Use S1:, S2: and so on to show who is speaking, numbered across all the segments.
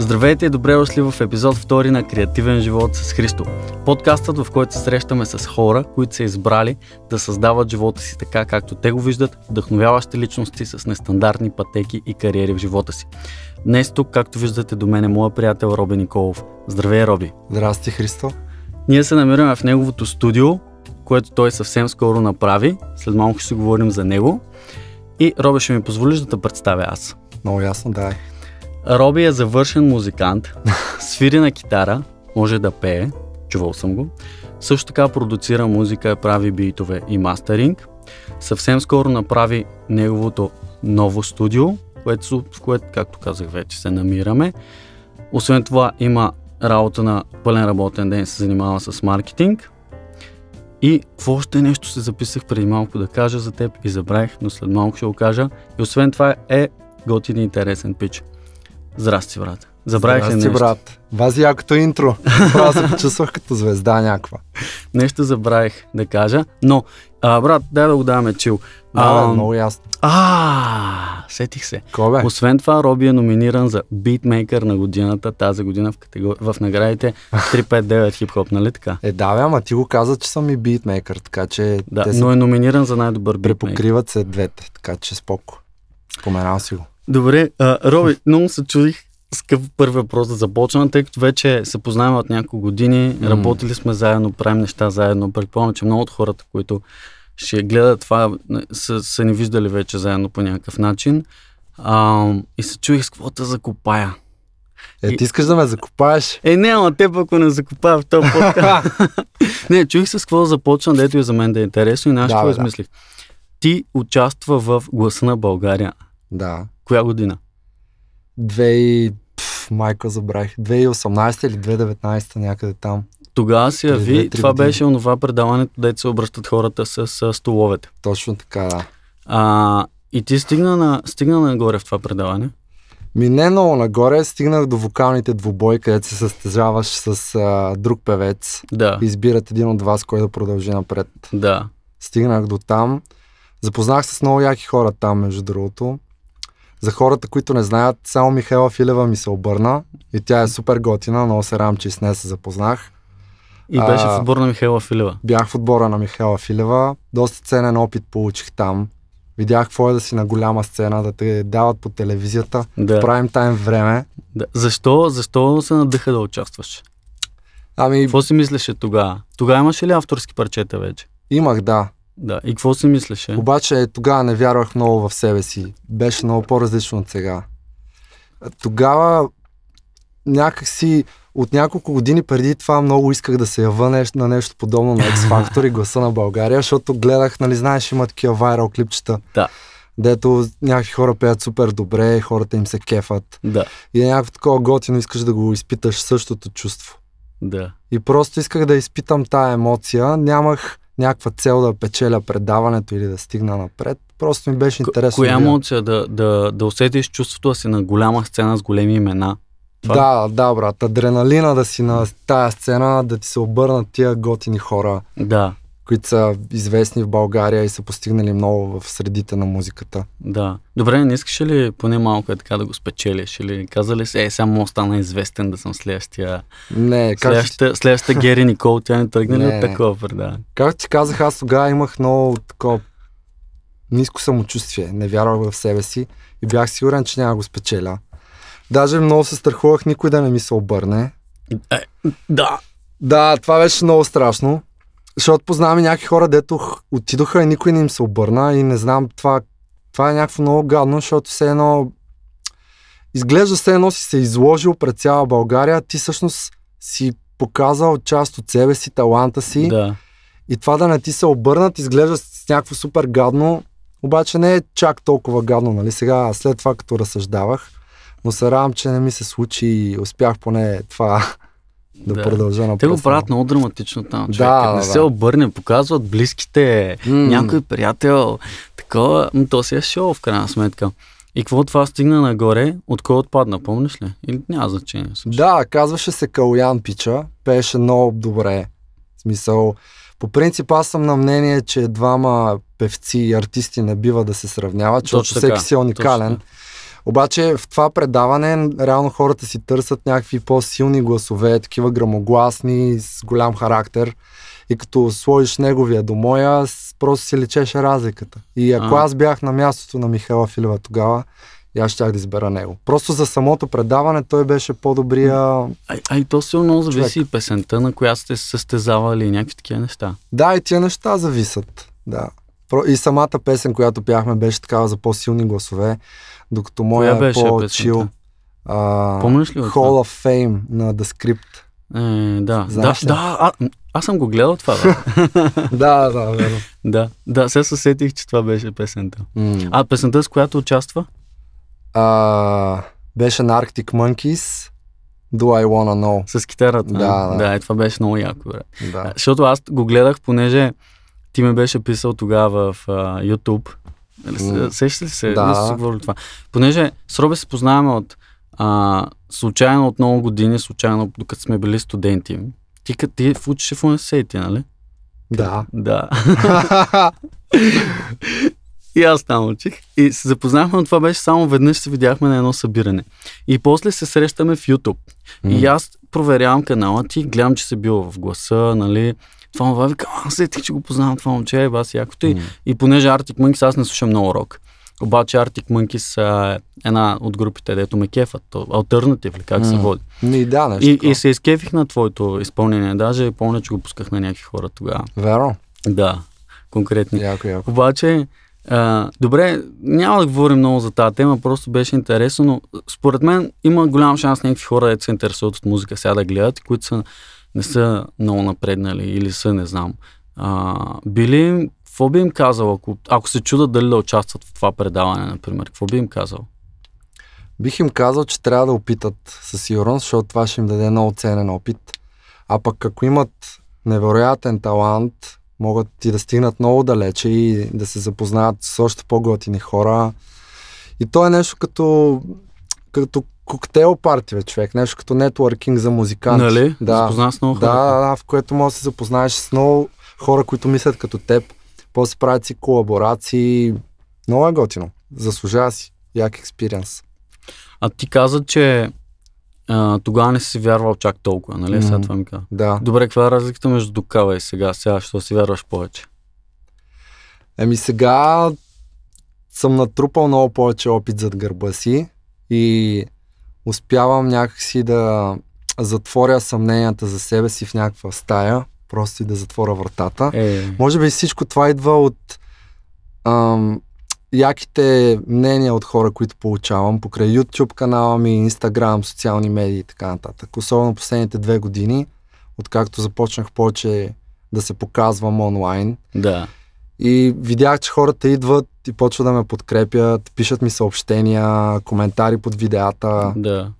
S1: Здравейте и добре дошли в епизод 2 на Креативен живот с Христо. Подкастът, в който се срещаме с хора, които са избрали да създават живота си така, както те го виждат, вдъхновяващи личности с нестандартни пътеки и кариери в живота си. Днес тук, както виждате до мен е моя приятел Роби Николов. Здравей, Роби! Здрасти, Христо! Ние се намираме в неговото студио, което той съвсем скоро направи. След малко ще си говорим за него. И, Роби, ще ми позволиш да те представя аз. Много ясно, да. Роби е завършен музикант, свири на китара, може да пее, чувал съм го. Също така продуцира музика, прави битове и мастеринг. Съвсем скоро направи неговото ново студио, което, в което, както казах вече, се намираме. Освен това има работа на пълен работен ден, се занимава с маркетинг. И в още нещо се записах преди малко да кажа за теб и забравих, но след малко ще го кажа. И освен това е готин и интересен пич. Здрасти, брат. Забравих Здрасти, нещо. брат.
S2: Вази якото интро. Аз се
S1: почувствах като звезда някаква. Нещо забравих да кажа, но, а, брат, дай да го даваме чил. Да, а, бе, много ясно. А, сетих се. Кобе? Освен това, Роби е номиниран за битмейкър на годината тази година в, категор... в наградите 359 хип-хоп, нали така? Е, да, бе, ама ти го каза, че съм и битмейкър, така че... Да, те но е номиниран за най-добър битмейкър. Препокриват се
S2: двете, така че споко. Споменал си го.
S1: Добре, а, Роби, много се чудих с какъв първи въпрос да започна, тъй като вече се познаваме от няколко години, mm. работили сме заедно, правим неща заедно. Предполагам, че много от хората, които ще гледат това, са, са ни виждали вече заедно по някакъв начин. А, и се чуих с какво да закопая. Е, ти искаш да ме закопаеш? Е, не, ама те ако не закопая в този подкаст. не, чуих се с какво да започна, дето и за мен да е интересно и нашето да, да. измислих. Ти участва в Гласа на България. Да. Коя година? Две
S2: пф, майка забравих. 2018 или 2019 някъде там.
S1: Тогава си яви, това години. беше онова предаването, дето се обръщат хората с, с столовете. Точно така, да. А, и ти стигна, на, стигна нагоре в това предаване? Ми не много нагоре, стигнах
S2: до вокалните двубой, където се състезаваш с а, друг певец. Да. избират един от вас, кой да продължи напред. Да. Стигнах до там. Запознах се с много яки хора там, между другото. За хората, които не знаят, само Михайла Филева ми се обърна и тя е супер готина, много се рам, че с нея се запознах. И беше а, в отбора на Михайла Филева. Бях в отбора на Михайла Филева. Доста ценен опит получих там. Видях какво е да си на голяма сцена, да те дават по телевизията, да. правим тайм време. Да.
S1: Защо, защо се надъха да участваш? Ами... Какво си мислеше тогава? Тогава имаше ли авторски парчета вече? Имах, да. Да, и какво си мислеше? Обаче тогава не
S2: вярвах много в себе си. Беше много по-различно от сега. Тогава някакси от няколко години преди това много исках да се явя нещо, на нещо подобно на X Factor и гласа на България, защото гледах, нали знаеш, има такива вайрал клипчета. Да. Дето някакви хора пеят супер добре, хората им се кефат. Да. И е някакво такова готино искаш да го изпиташ същото чувство. Да. И просто исках да изпитам тая емоция. Нямах някаква цел да печеля предаването или да стигна напред. Просто ми беше интересно. Коя емоция
S1: да, да, да усетиш чувството да си на голяма сцена с големи имена? Това? Да,
S2: да, брат. Адреналина да си на тая сцена, да ти се обърнат тия готини хора. Да които са известни в България и са постигнали много в средите на
S1: музиката. Да. Добре, не искаш ли поне малко е така да го спечелиш? Или каза ли си, е, само стана известен да съм следващия... Не, как... Следващата, следващата Гери Никол, тя не тръгне ли от такова преда?
S2: Както ти казах, аз тогава имах много такова ниско самочувствие, не вярвах в себе си и бях сигурен, че няма го спечеля. Даже много се страхувах никой да не ми се обърне. Е, да. Да, това беше много страшно. Защото познаваме някакви хора, дето отидоха и никой не им се обърна и не знам, това, това е някакво много гадно, защото все едно изглежда все едно си се изложил пред цяла България, ти всъщност си показал част от себе си, таланта си да. и това да не ти се обърнат изглежда с някакво супер гадно, обаче не е чак толкова гадно, нали? Сега, след това като разсъждавах, но се радвам, че не ми се случи и успях поне това да, да. продължа напред. Те го правят
S1: много драматично там. Човек. Да, Като да, не се обърне, показват близките, mm. някой приятел, такова, но то си е шоу в крайна сметка. И какво това стигна нагоре? От кой отпадна, помниш ли? Или няма значение?
S2: Също? Да, казваше се Калуян Пича, пееше много добре. В смисъл, по принцип аз съм на мнение, че двама певци и артисти не бива да се сравняват, защото всеки си е уникален. Точно. Обаче в това предаване реално хората си търсят някакви по-силни гласове, такива грамогласни, с голям характер. И като сложиш неговия до моя, просто се лечеше разликата. И ако а. аз бях на мястото на Михайла Филева тогава, и аз щях да избера него. Просто за самото предаване той беше по-добрия. А, а и то силно зависи и
S1: песента, на която сте се състезавали и някакви такива неща.
S2: Да, и тия неща зависят. Да. И самата песен, която пяхме, беше такава за по-силни гласове. Докато моя е по-чил. Помниш ли? Hall това?
S1: of Fame на The Script. Е, да, Знаеш да, ли? да а, аз съм го гледал това. да, да, верно. да, да, сега се сетих, че това беше песента.
S2: Mm. А песента с която участва? Uh, беше на Arctic Monkeys.
S1: Do I Wanna Know. С китарата. Да, нали? да. да и това беше много яко. Бе. Да. Защото аз го гледах, понеже ти ме беше писал тогава в uh, YouTube Нали, Сеща ли се? Да. Не си говорили това. Понеже с Роби се познаваме от а, случайно от много години, случайно докато сме били студенти. Ти, като ти учиш в университети, нали? Да. Да. и аз там учих. И се запознахме, но това беше само веднъж се видяхме на едно събиране. И после се срещаме в YouTube. Mm. И аз проверявам канала ти, гледам, че си бил в гласа, нали, това му вика, аз сетих, че го познавам това момче, бас якото. Mm. И, и понеже Arctic Monkeys, аз не слушам много рок. Обаче Arctic Monkeys са е една от групите, дето ме кефат. Альтернатив ли, как mm. се води? И, да, нещо, и, и се изкефих на твоето изпълнение. Даже помня, че го пусках на някакви хора тогава. Веро? Да, конкретни. Яко, яко. Обаче, а, добре, няма да говорим много за тази тема, просто беше интересно, но според мен има голям шанс някакви хора да се интересуват от музика сега да гледат, които са не са много напреднали или са, не знам, а, били, какво би им казал, ако, ако се чудат дали да участват в това предаване, например, какво би им казал? Бих им казал, че трябва да опитат
S2: със сигурност, защото това ще им даде много ценен опит. А пък ако имат невероятен талант, могат и да стигнат много далече и да се запознаят с още по-готини хора. И то е нещо като, като коктейл парти, бе, човек. Нещо като нетворкинг за музиканти. Нали? Да. Запозна с много хора. Да, да, в което може да се запознаеш с много хора, които мислят като теб. После правят си колаборации. Много е готино. Заслужава си. Як експириенс.
S1: А ти каза, че а, тогава не си вярвал чак толкова, нали? Mm-hmm. Сега това ми каза. Да. Добре, каква е разликата между докава и сега? Сега, що си вярваш повече? Еми сега
S2: съм натрупал много повече опит зад гърба си и успявам някакси да затворя съмненията за себе си в някаква стая, просто и да затворя вратата. Е. Може би всичко това идва от ам, яките мнения от хора, които получавам покрай YouTube канала ми, Instagram, социални медии и така нататък. Особено последните две години, откакто започнах повече да се показвам онлайн. Да. И видях, че хората идват ти почва да ме подкрепят, пишат ми съобщения, коментари под видеята. Да.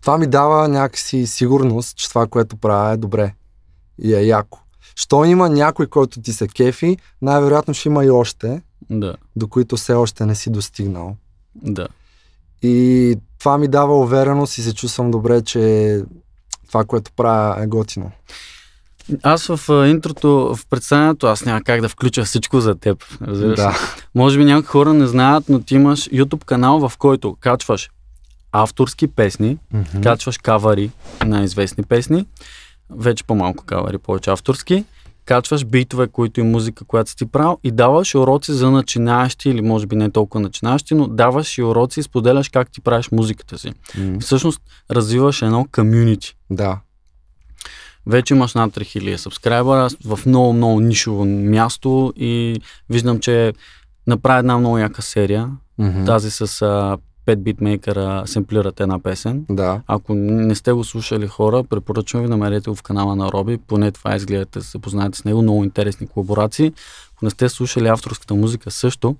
S2: Това ми дава някакси сигурност, че това, което правя е добре и е яко. Що има някой, който ти се кефи, най-вероятно ще има и още, да. до които все още не си достигнал. Да. И това ми дава увереност и се чувствам добре, че това, което правя е готино.
S1: Аз в интрото, в представянето, аз няма как да включа всичко за теб. Разбираш? Да. Може би някои хора не знаят, но ти имаш YouTube канал, в който качваш авторски песни, mm-hmm. качваш кавари на известни песни, вече по-малко кавари, повече авторски, качваш битове, които и музика, която си ти правил и даваш уроци за начинаещи или може би не толкова начинаещи, но даваш и уроци и споделяш как ти правиш музиката си. Mm. Всъщност развиваш едно комюнити. Да. Вече имаш над 3000 сабскрайбера в много, много нишово място и виждам, че направи една много яка серия. Mm-hmm. Тази с а, 5 битмейкера семплират една песен. Да. Ако не сте го слушали хора, препоръчвам ви, намерете го в канала на Роби, поне това изгледате, се познаете с него, много интересни колаборации. Ако не сте слушали авторската музика също,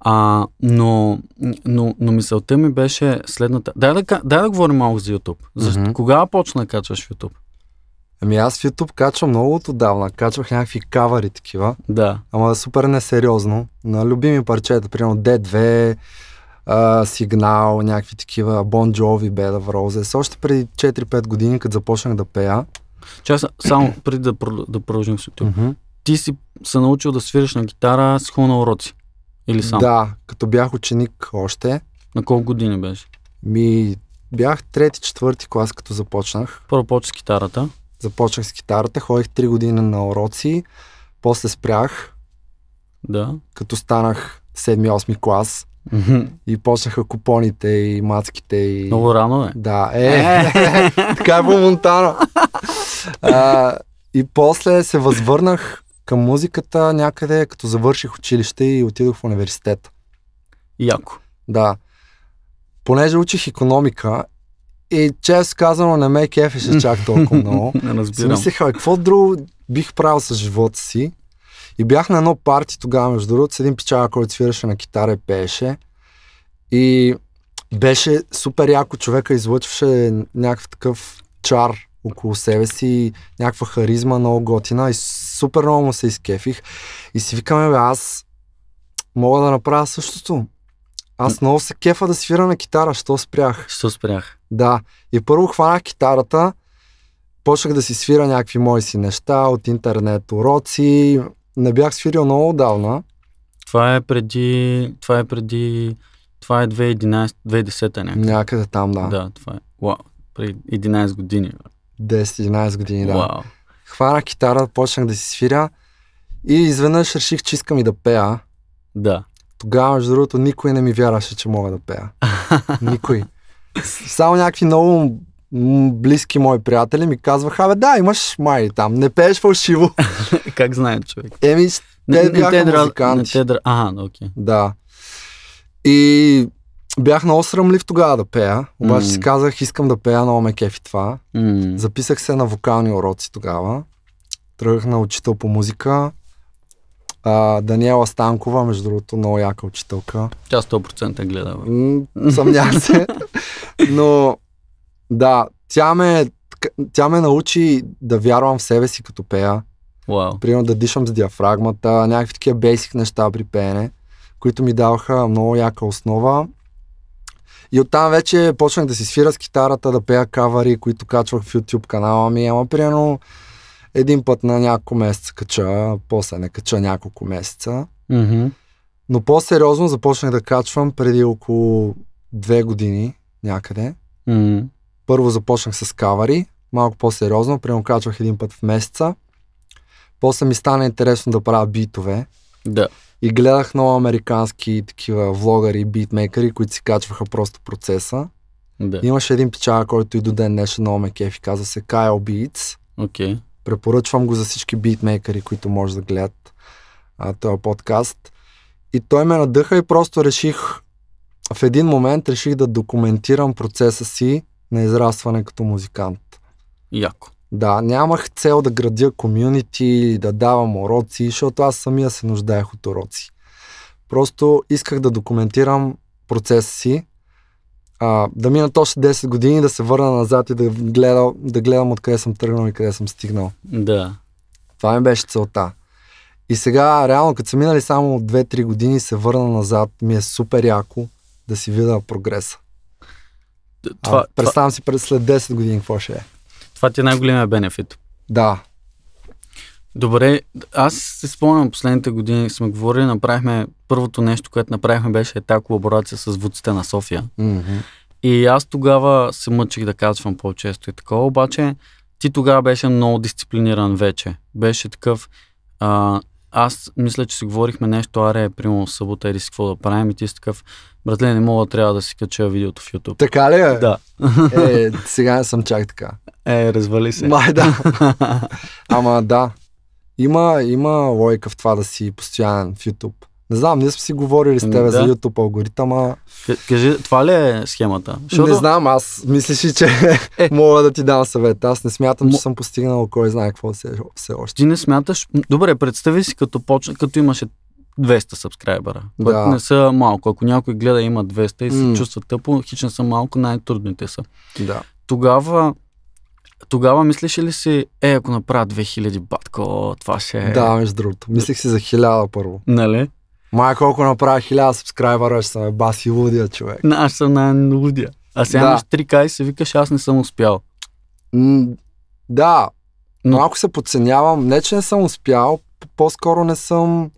S1: а, но, но, но мисълта ми беше следната. Дай да, дай да говорим малко за YouTube. Защо, mm-hmm. Кога почна да качваш YouTube? Ами аз в YouTube качвам много
S2: отдавна. Качвах някакви кавари такива. Да. Ама супер несериозно. На любими парчета, примерно D2, а, Сигнал, някакви такива, Бон Джови, Bed of
S1: Roses. Още преди 4-5 години, като започнах да пея. Че само преди да, да продължим с YouTube. Mm-hmm. Ти си се научил да свириш на гитара с хора на уроци? Или сам? Да, като бях ученик още. На колко години беше? Ми бях
S2: трети, четвърти клас, като започнах. Първо почи с китарата. Започнах с китарата, ходих 3 години на уроци, после спрях. Да. Като станах 7-8 клас, Mm-hmm. И почнаха купоните и мацките и... Много рано е. Да, е, е, така е по Монтано. и после се възвърнах към музиката някъде, като завърших училище и отидох в университет. Яко. Да. Понеже учих економика и чест казано, не ме кефеше чак толкова много. не разбирам. Мислех, какво друго бих правил с живота си? И бях на едно парти тогава, между другото, с един печага, който свираше на китара и пееше. И беше супер яко, човека излъчваше някакъв такъв чар около себе си, някаква харизма, много готина и супер много му се изкефих. И си викаме, бе, аз мога да направя същото. Аз много се кефа да свира на китара, що спрях. Що спрях? Да. И първо хванах китарата, почнах да си свира някакви мои си неща от интернет, уроци. Не бях свирил много отдавна.
S1: Това е преди... Това е преди... Това е 2011-2010 някъде. Някъде там, да. Да, това е.
S2: Вау. Преди 11 години. 10-11 години, да. Вау.
S1: Хванах китара,
S2: почнах да си свиря и изведнъж реших, че искам и да пея. Да. Тогава, между другото, никой не ми вярваше, че мога да пея. Никой. Само някакви много близки мои приятели ми казваха, бе да, имаш май там, не пееш
S1: фалшиво. как знаят човек?
S2: Еми, те не, бяха не, те е
S1: музиканти. Не, те, ага, е окей. Okay. Да.
S2: И бях много срамлив тогава да пея, обаче mm. си казах, искам да пея, много ме кефи това. Mm. Записах се на вокални уроци тогава. Тръгнах на учител по музика. А, Даниела Станкова, между другото, много яка учителка.
S1: Тя 100% гледа. Бе. се. Но
S2: да, тя ме, тя ме научи да вярвам в себе си като пея. Wow. Примерно да дишам с диафрагмата, някакви такива бейсик неща при пеене, които ми даваха много яка основа. И оттам вече почнах да си свира с китарата, да пея кавари, които качвах в YouTube канала ми. Ама примерно един път на няколко месеца кача, после не кача няколко месеца. Mm-hmm. Но по-сериозно започнах да качвам преди около две години някъде. Mm-hmm. Първо започнах с кавари, малко по-сериозно, прямо качвах един път в месеца. После ми стана интересно да правя битове. Да. И гледах много американски такива влогъри и битмейкъри, които си качваха просто процеса. Да. Имаше един печага, който и до ден днешен много ме кефи, каза се Kyle Beats. Okay. Препоръчвам го за всички битмейкери, които може да гледат а, този подкаст. И той ме надъха и просто реших, в един момент реших да документирам процеса си на израстване като музикант. Яко. Да, нямах цел да градя комюнити, да давам уроци, защото аз самия се нуждаех от уроци. Просто исках да документирам процеса си а, да минат още 10 години, да се върна назад и да, гледам, да гледам откъде съм тръгнал и къде съм стигнал. Да. Това ми беше целта. И сега, реално, като са минали само 2-3 години, се върна назад, ми е супер яко да си видя прогреса. Това, а, представям
S1: това... си през след 10 години какво ще е. Това ти е най-големия бенефит. Да, Добре, аз се спомням, последните години сме говорили, направихме първото нещо, което направихме беше тази колаборация с водците на София. Mm-hmm. И аз тогава се мъчих да казвам по-често и такова, обаче ти тогава беше много дисциплиниран вече. Беше такъв, а, аз мисля, че си говорихме нещо, аре, примерно събота или си какво да правим и ти си такъв, братле, не мога, трябва да си кача видеото в YouTube. Така ли е? Да. Е, сега не съм чак така. Е, развали се. Май да. Ама да,
S2: има, има лойка в това да си постоянен в YouTube. Не знам, ние сме си говорили с ами тебе да. за YouTube алгоритъма.
S1: Кажи, това ли е схемата? Защото... Не
S2: знам, аз мислиш че е. мога да ти дам съвет. Аз не смятам, М... че съм постигнал кой знае какво се все още. Ти
S1: не смяташ... Добре, представи си, като, поч... като имаше 200 сабскрайбера, да. не са малко. Ако някой гледа има 200 и се mm. чувства тъпо, не са малко, най-трудните са. Да. Тогава тогава мислеше ли си, е, ако направя 2000 батко, това ще е... Да,
S2: между другото. Мислих си за 1000 първо. Нали? Май колко направя 1000 субскрайбъра, ще съм е баси лудия човек.
S1: Не, аз съм най лудия. А сега да.
S2: 3 k и се викаш, аз не съм успял. М- да, но... малко се подценявам. Не, че не съм успял, по-скоро не съм...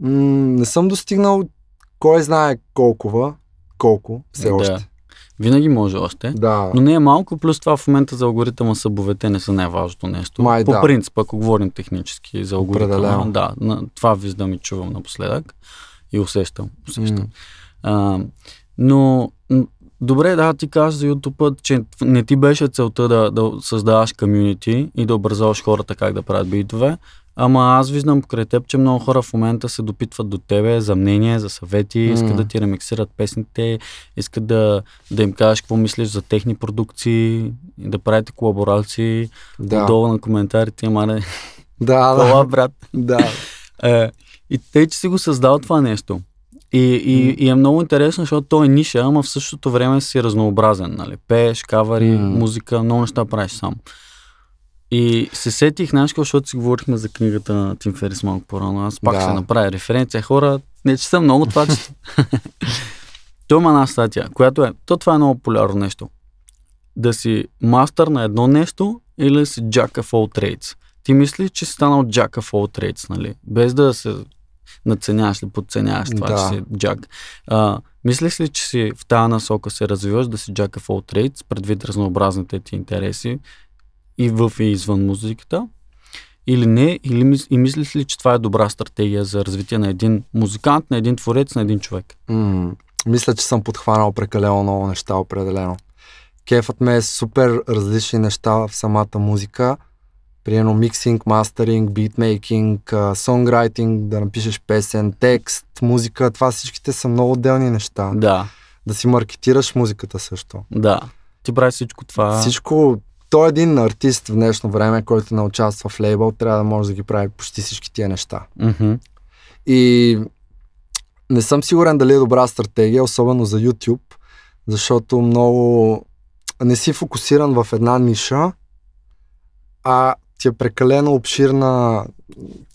S2: М- не съм достигнал кой знае колкова, колко все да. още.
S1: Винаги може още. Да. Но не е малко, плюс това в момента за алгоритъма събовете не са най-важното нещо. Май, По да. принцип, ако говорим технически за алгоритъма, да, на, това виждам и чувам напоследък и усещам. усещам. Mm. А, но Добре, да, ти казваш за YouTube, че не ти беше целта да, да създаваш комюнити и да образоваш хората как да правят битове, ама аз виждам покрай теб, че много хора в момента се допитват до тебе за мнение, за съвети, mm. искат да ти ремиксират песните, искат да, да им кажеш какво мислиш за техни продукции, да правите колаборации, да. долу на коментарите, ама не... Да, да. Това, брат. Да. Е, и те, че си го създал това нещо. И, и, mm. и е много интересно, защото той е ниша, ама в същото време си е разнообразен. Нали? Пееш, кавари, mm. музика, много неща правиш сам. И се сетих, знаеш, защото си говорихме за книгата на Тим Ферис малко по-рано. Аз пак да. ще направя референция. Хора, не че съм много това, че... Той има една статия, която е... То това е много популярно нещо. Да си мастър на едно нещо или да си jack of all trades. Ти мислиш, че си станал jack of all trades, нали? Без да се надценяваш ли, подценяваш това, да. че си джак. А, мислиш ли, че си в тази насока се развиваш да си джака е в трейдс, предвид разнообразните ти интереси и в и извън музиката? Или не, или, и мислиш ли, че това е добра стратегия за развитие на един музикант, на един творец, на един човек? м мисля, че съм подхванал прекалено много неща, определено.
S2: Кефът ме е супер различни неща в самата музика примерно миксинг, мастеринг, битмейкинг, сонграйтинг, да напишеш песен, текст, музика, това всичките са много отделни неща. Да. Да си маркетираш музиката също.
S1: Да. Ти правиш всичко това.
S2: Всичко. Той е един артист в днешно време, който не участва в лейбъл, трябва да може да ги прави почти всички тия неща. Mm-hmm. И не съм сигурен дали е добра стратегия, особено за YouTube, защото много не си фокусиран в една ниша, а ти е прекалено обширна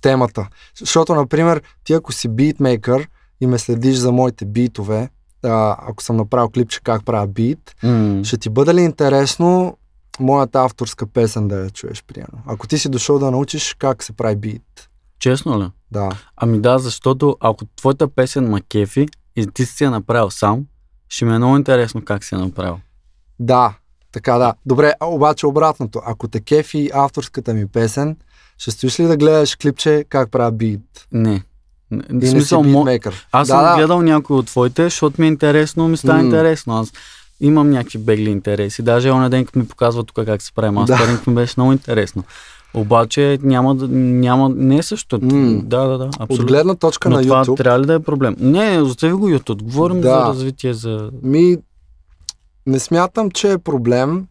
S2: темата. Защото, например, ти ако си битмейкър и ме следиш за моите битове, а, ако съм направил клипче как правя бит, mm. ще ти бъде ли интересно моята авторска песен да я чуеш, приемно? Ако ти си дошъл да научиш
S1: как се прави бит. Честно ли? Да. Ами да, защото ако твоята песен ма кефи и ти си я направил сам, ще ми е много интересно как си я направил. Да,
S2: така да. Добре, а обаче обратното. Ако те кефи авторската ми песен, ще стоиш ли да гледаш клипче как правя бит? Не. Не, смисъл, не си битмейкър. Аз да, съм да.
S1: гледал някои от твоите, защото ми е интересно, ми става mm. интересно. Аз имам някакви бегли интереси. Даже он ден ми показва тук как се прави мастеринг, да. ми беше много интересно. Обаче няма, няма не е също. Mm. Да, да, да. Абсолютно. От гледна точка Но на това YouTube. трябва ли да е проблем? Не, остави го YouTube. Говорим да. за развитие, за...
S2: Ми, не смятам, че е проблем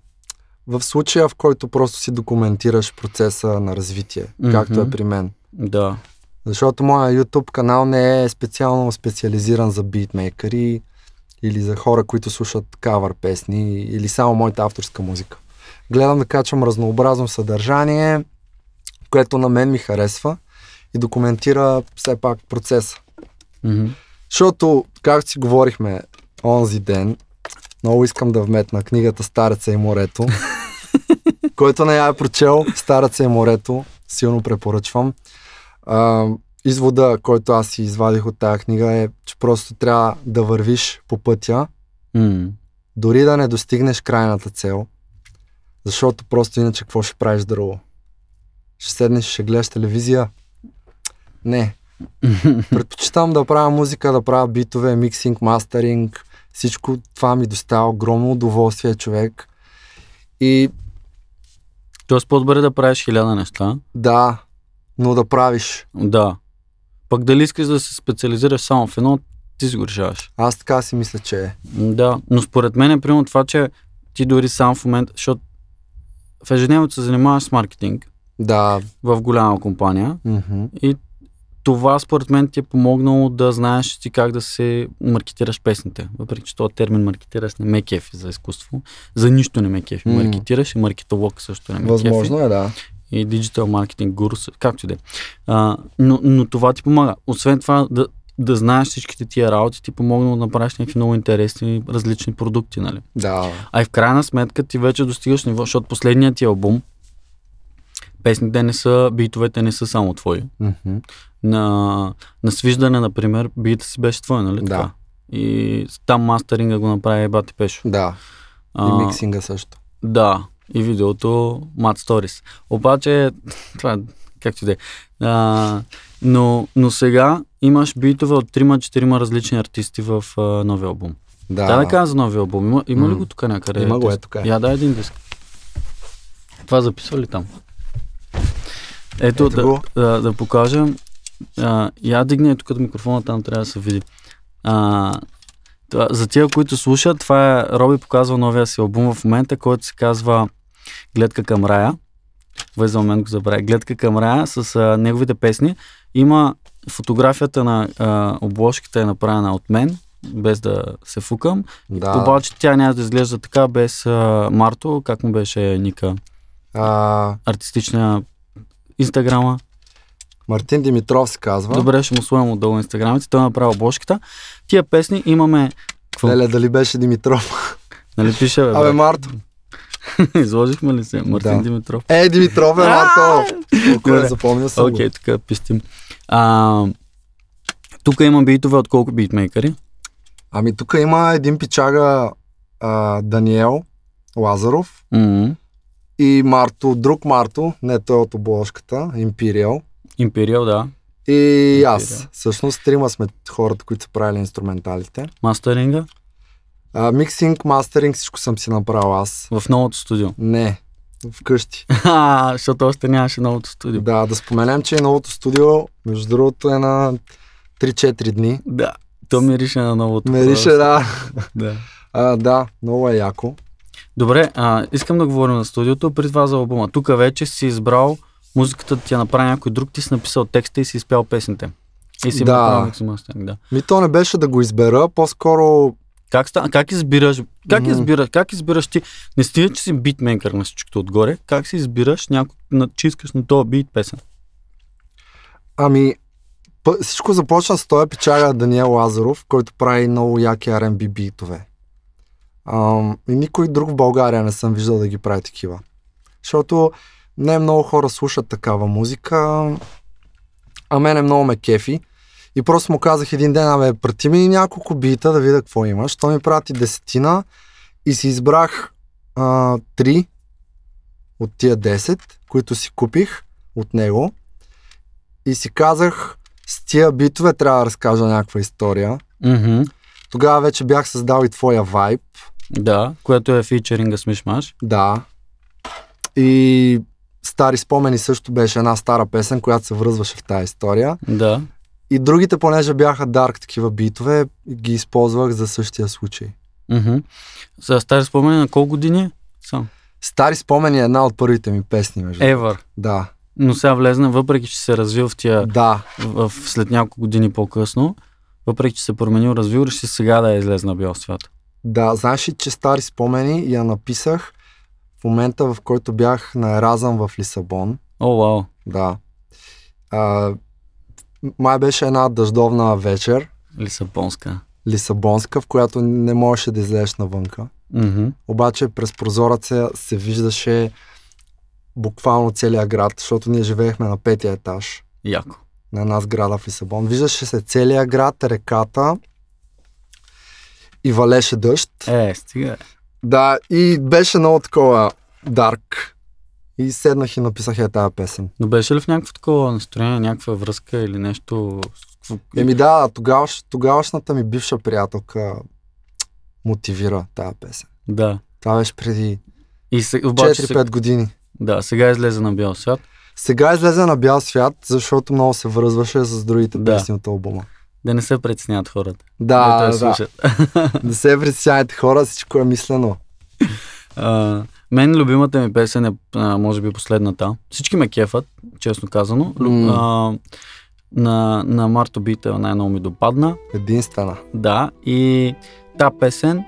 S2: в случая, в който просто си документираш процеса на развитие, mm-hmm. както е при мен. Да. Защото моя YouTube канал не е специално специализиран за битмейкъри или за хора, които слушат кавър песни или само моята авторска музика. Гледам да качвам разнообразно съдържание, което на мен ми харесва и документира все пак процеса. Mm-hmm. Защото, както си говорихме онзи ден, много искам да вметна книгата Стареца и морето. Който не я е прочел, Стареца и морето, силно препоръчвам. А, извода, който аз си извадих от тази книга е, че просто трябва да вървиш по пътя, mm. дори да не достигнеш крайната цел, защото просто иначе какво ще правиш друго? Ще седнеш, ще гледаш телевизия? Не, Предпочитам да правя музика, да правя битове, миксинг, мастеринг. Всичко това ми доставя огромно удоволствие, човек.
S1: И... Тоест по-добре да правиш хиляда неща. Да, но да правиш. Да. Пък дали искаш да се специализираш само в едно, ти си го решаваш. Аз така си мисля, че е. Да, но според мен е примерно това, че ти дори сам в момента, защото в ежедневното се занимаваш с маркетинг. Да. В голяма компания. Mm-hmm. И това според мен ти е помогнало да знаеш ти как да се маркетираш песните. Въпреки, че този термин маркетираш не ме е кефи за изкуство. За нищо не ме е кефи. Mm. Маркетираш и маркетолог също не ме Възможно е кефи. Възможно е, да. И диджитал маркетинг гуру, както да е. Но, но това ти помага. Освен това, да, да знаеш всичките тия работи, ти помогна да направиш някакви много интересни, различни продукти, нали? Да. А и в крайна сметка ти вече достигаш ниво, защото последният ти албум, песните не са, битовете не са само твои. Mm-hmm. На, на свиждане, например, бита си беше твой, нали да. така? И там мастеринга го направи Бати Пешо. Да. А, и миксинга също. Да. И видеото Mad Stories. Обаче, това как както да е. Но, но сега имаш битове от 3-4 различни артисти в а, новия албум. Да. Да, да кажа за новия албум. Има, има mm. ли го тук някъде? Има го е тук. Я дай един диск. Това записва ли там? Ето, Ето да, го. да, да покажем. А, я дигне тук микрофона, там трябва да се види. А, това, за тия, които слушат, това е Роби показва новия си албум в момента, който се казва Гледка към рая. за момент го забравя. Гледка към рая с а, неговите песни. Има фотографията на а, обложката е направена от мен, без да се фукам. Да. Обаче тя няма да изглежда така без а, Марто, как му беше Ника? А... Артистична Инстаграма? Мартин Димитров се казва. Добре, ще му слоем отдолу инстаграмите. Той е направи бошката. Тия песни имаме... Какво? Леле, дали беше Димитров? Нали пише, бе? Абе, Марто. Изложихме ли се? Мартин да. Димитров. Е, Димитров е Марто! Ако не е запомня се. Окей, okay, така пистим. А, тук има битове от колко битмейкъри? Ами тук има един пичага а, Даниел
S2: Лазаров. Mm-hmm и Марто, друг Марто, не той от обложката, Империал.
S1: Империал, да.
S2: И Imperial. аз. Всъщност трима сме хората, които са правили инструменталите. Мастеринга? А, миксинг, мастеринг, всичко съм си направил аз. В новото студио? Не, вкъщи. А, защото още нямаше новото студио. Да, да споменем, че е новото студио, между другото, е на 3-4 дни. Да, то
S1: мирише на новото. Мирише, да.
S2: да. А, да, много е яко.
S1: Добре, а, искам да говорим на студиото, при това за албума. Тук вече си избрал музиката да ти я направи някой друг, ти си написал текста и си изпял песните. И си да. Мустанг, да. Ми то не беше да го избера, по-скоро... Как, ста, как избираш? Как mm. избираш? Как избираш ти? Не стига, че си битменкър на всичкото отгоре. Как си избираш някой, че искаш на този бит песен?
S2: Ами, всичко започна с този печага Даниел Лазаров, който прави много яки R&B битове. Ам, и никой друг в България не съм виждал да ги прави такива. Защото не много хора слушат такава музика, а мене много ме кефи. И просто му казах един ден, абе, прати ми няколко бита да видя какво имаш. Той ми прати десетина и си избрах а, три от тия 10, които си купих от него. И си казах, с тия битове трябва да разкажа някаква история. Mm-hmm. Тогава вече бях създал и твоя вайб. Да, което е фичеринга с Мишмаш. Да. И Стари спомени също беше една стара песен, която се връзваше в тази история. Да. И другите, понеже бяха дарк такива битове, ги използвах за същия случай.
S1: Mm-hmm. За стари спомени на колко години
S2: сам? Стари спомени е една от първите ми песни. Между Ever. Да.
S1: Но сега влезна, въпреки че се развил в тия... Да. В, в, след няколко години по-късно въпреки че се променил, развил, си сега да е излез на бял свят.
S2: Да, знаеш ли, че стари спомени я написах в момента, в който бях на Еразъм в Лисабон. О, oh, вау. Wow. Да. А, май беше една дъждовна вечер. Лисабонска. Лисабонска, в която не можеше да излезеш навънка. Mm-hmm. Обаче през прозореца се виждаше буквално целия град, защото ние живеехме на петия етаж. Яко на една сграда в Лисабон. Виждаше се целият град, реката и валеше дъжд. Е, стига. Да, и беше много такова дарк. И седнах и написах я тази песен.
S1: Но беше ли в някакво такова настроение, някаква връзка или нещо? Еми да,
S2: тогаваш, тогавашната ми бивша приятелка
S1: мотивира тази песен. Да. Това беше преди
S2: и 4-5 години. Да, сега излезе на бял свят. Сега излезе на бял свят, защото много се връзваше с другите да. песни от албума.
S1: Да не се притесняват хората. Да, да. Слушат. Да. да се притесняват хора, всичко е мислено. А, мен любимата ми песен е, може би, последната. Всички ме кефат, честно казано. Mm. А, на, на Марто Бита най-много ми допадна. Единствена. Да, и та песен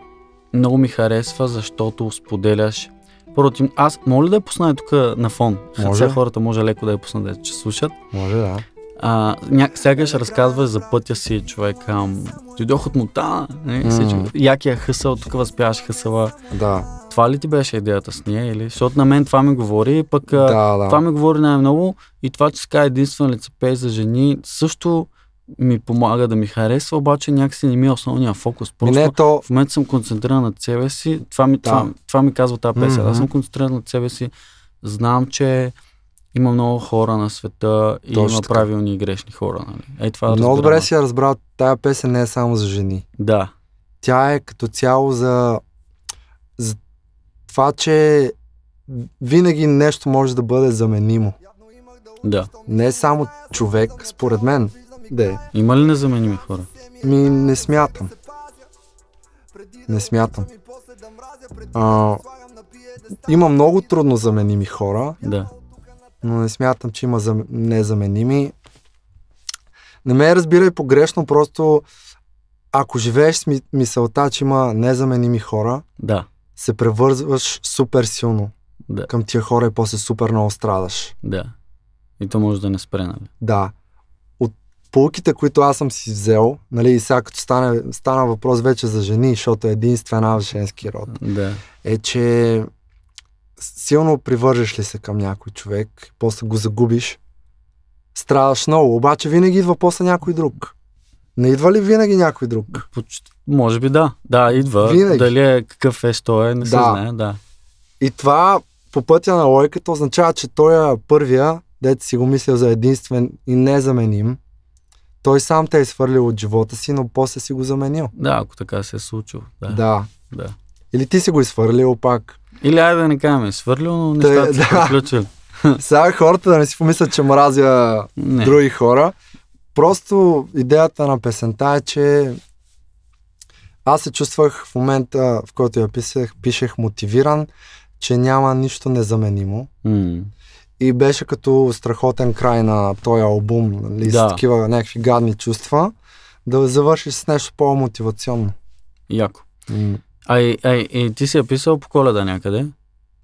S1: много ми харесва, защото споделяш Против, аз моля да я пусна тук на фон. Може. Сега хората може леко да я пусна да че слушат. Може, да. А, ня... сякаш разказваш за пътя си човек. Дойдох от мута, не? Нали, mm. Якия хъсъл, тук възпяваш хъсъла. Да. Това ли ти беше идеята с нея? Или? Защото на мен това ми говори, пък да, да. това ми говори най-много и това, че сега единствено лицепей за жени, също ми помага да ми харесва, обаче някакси не ми е основния фокус. Просто не, то... в момента съм концентриран над себе си, това ми, да. това, това ми казва тази песен. Mm-hmm. Аз съм концентриран над себе си, знам, че има много хора на света и Точно има така. правилни и грешни хора. Нали? Ей, това много разбирам. добре си
S2: я разбрал, тая песен не е само за жени. Да. Тя е като цяло за, за това, че винаги нещо може да бъде заменимо. Да. Не е само човек, според мен да е. Има ли незаменими хора? Ми не смятам. Не смятам. А, има много трудно заменими хора. Да. Но не смятам, че има зам... незаменими. Не ме разбирай погрешно, просто ако живееш с мисълта, че има незаменими хора, да. се превързваш супер силно да. към тия хора и после супер много страдаш.
S1: Да. И то може да не спре, нали?
S2: Да полуките, които аз съм си взел, нали, и сега като стана, стана въпрос вече за жени, защото е единствена в женски род, да. е, че силно привържеш ли се към някой човек, после го загубиш, страдаш много, обаче винаги идва после някой друг. Не идва ли винаги някой друг?
S1: Поч... може би да. Да, идва. Винаги. Дали е какъв е, що е, не се да. знае. Да.
S2: И това по пътя на лойката означава, че той е първия, дете си го мислил за единствен и незаменим, той сам те е свърлил от живота си, но после си го заменил.
S1: Да, ако така се е случило. Да. да. да.
S2: Или ти си го изфърлил пак. Или
S1: айде да не кажем, е свърлил, но нещата Тъй, да. са приключили.
S2: Сега хората да не си помислят, че мразя не. други хора. Просто идеята на песента е, че аз се чувствах в момента, в който я писах, пишех мотивиран, че няма нищо незаменимо. Mm и беше като страхотен край на този албум, нали, да. с такива някакви гадни чувства, да завършиш с нещо
S1: по-мотивационно. Яко. а и, а и ти си я писал по коледа някъде?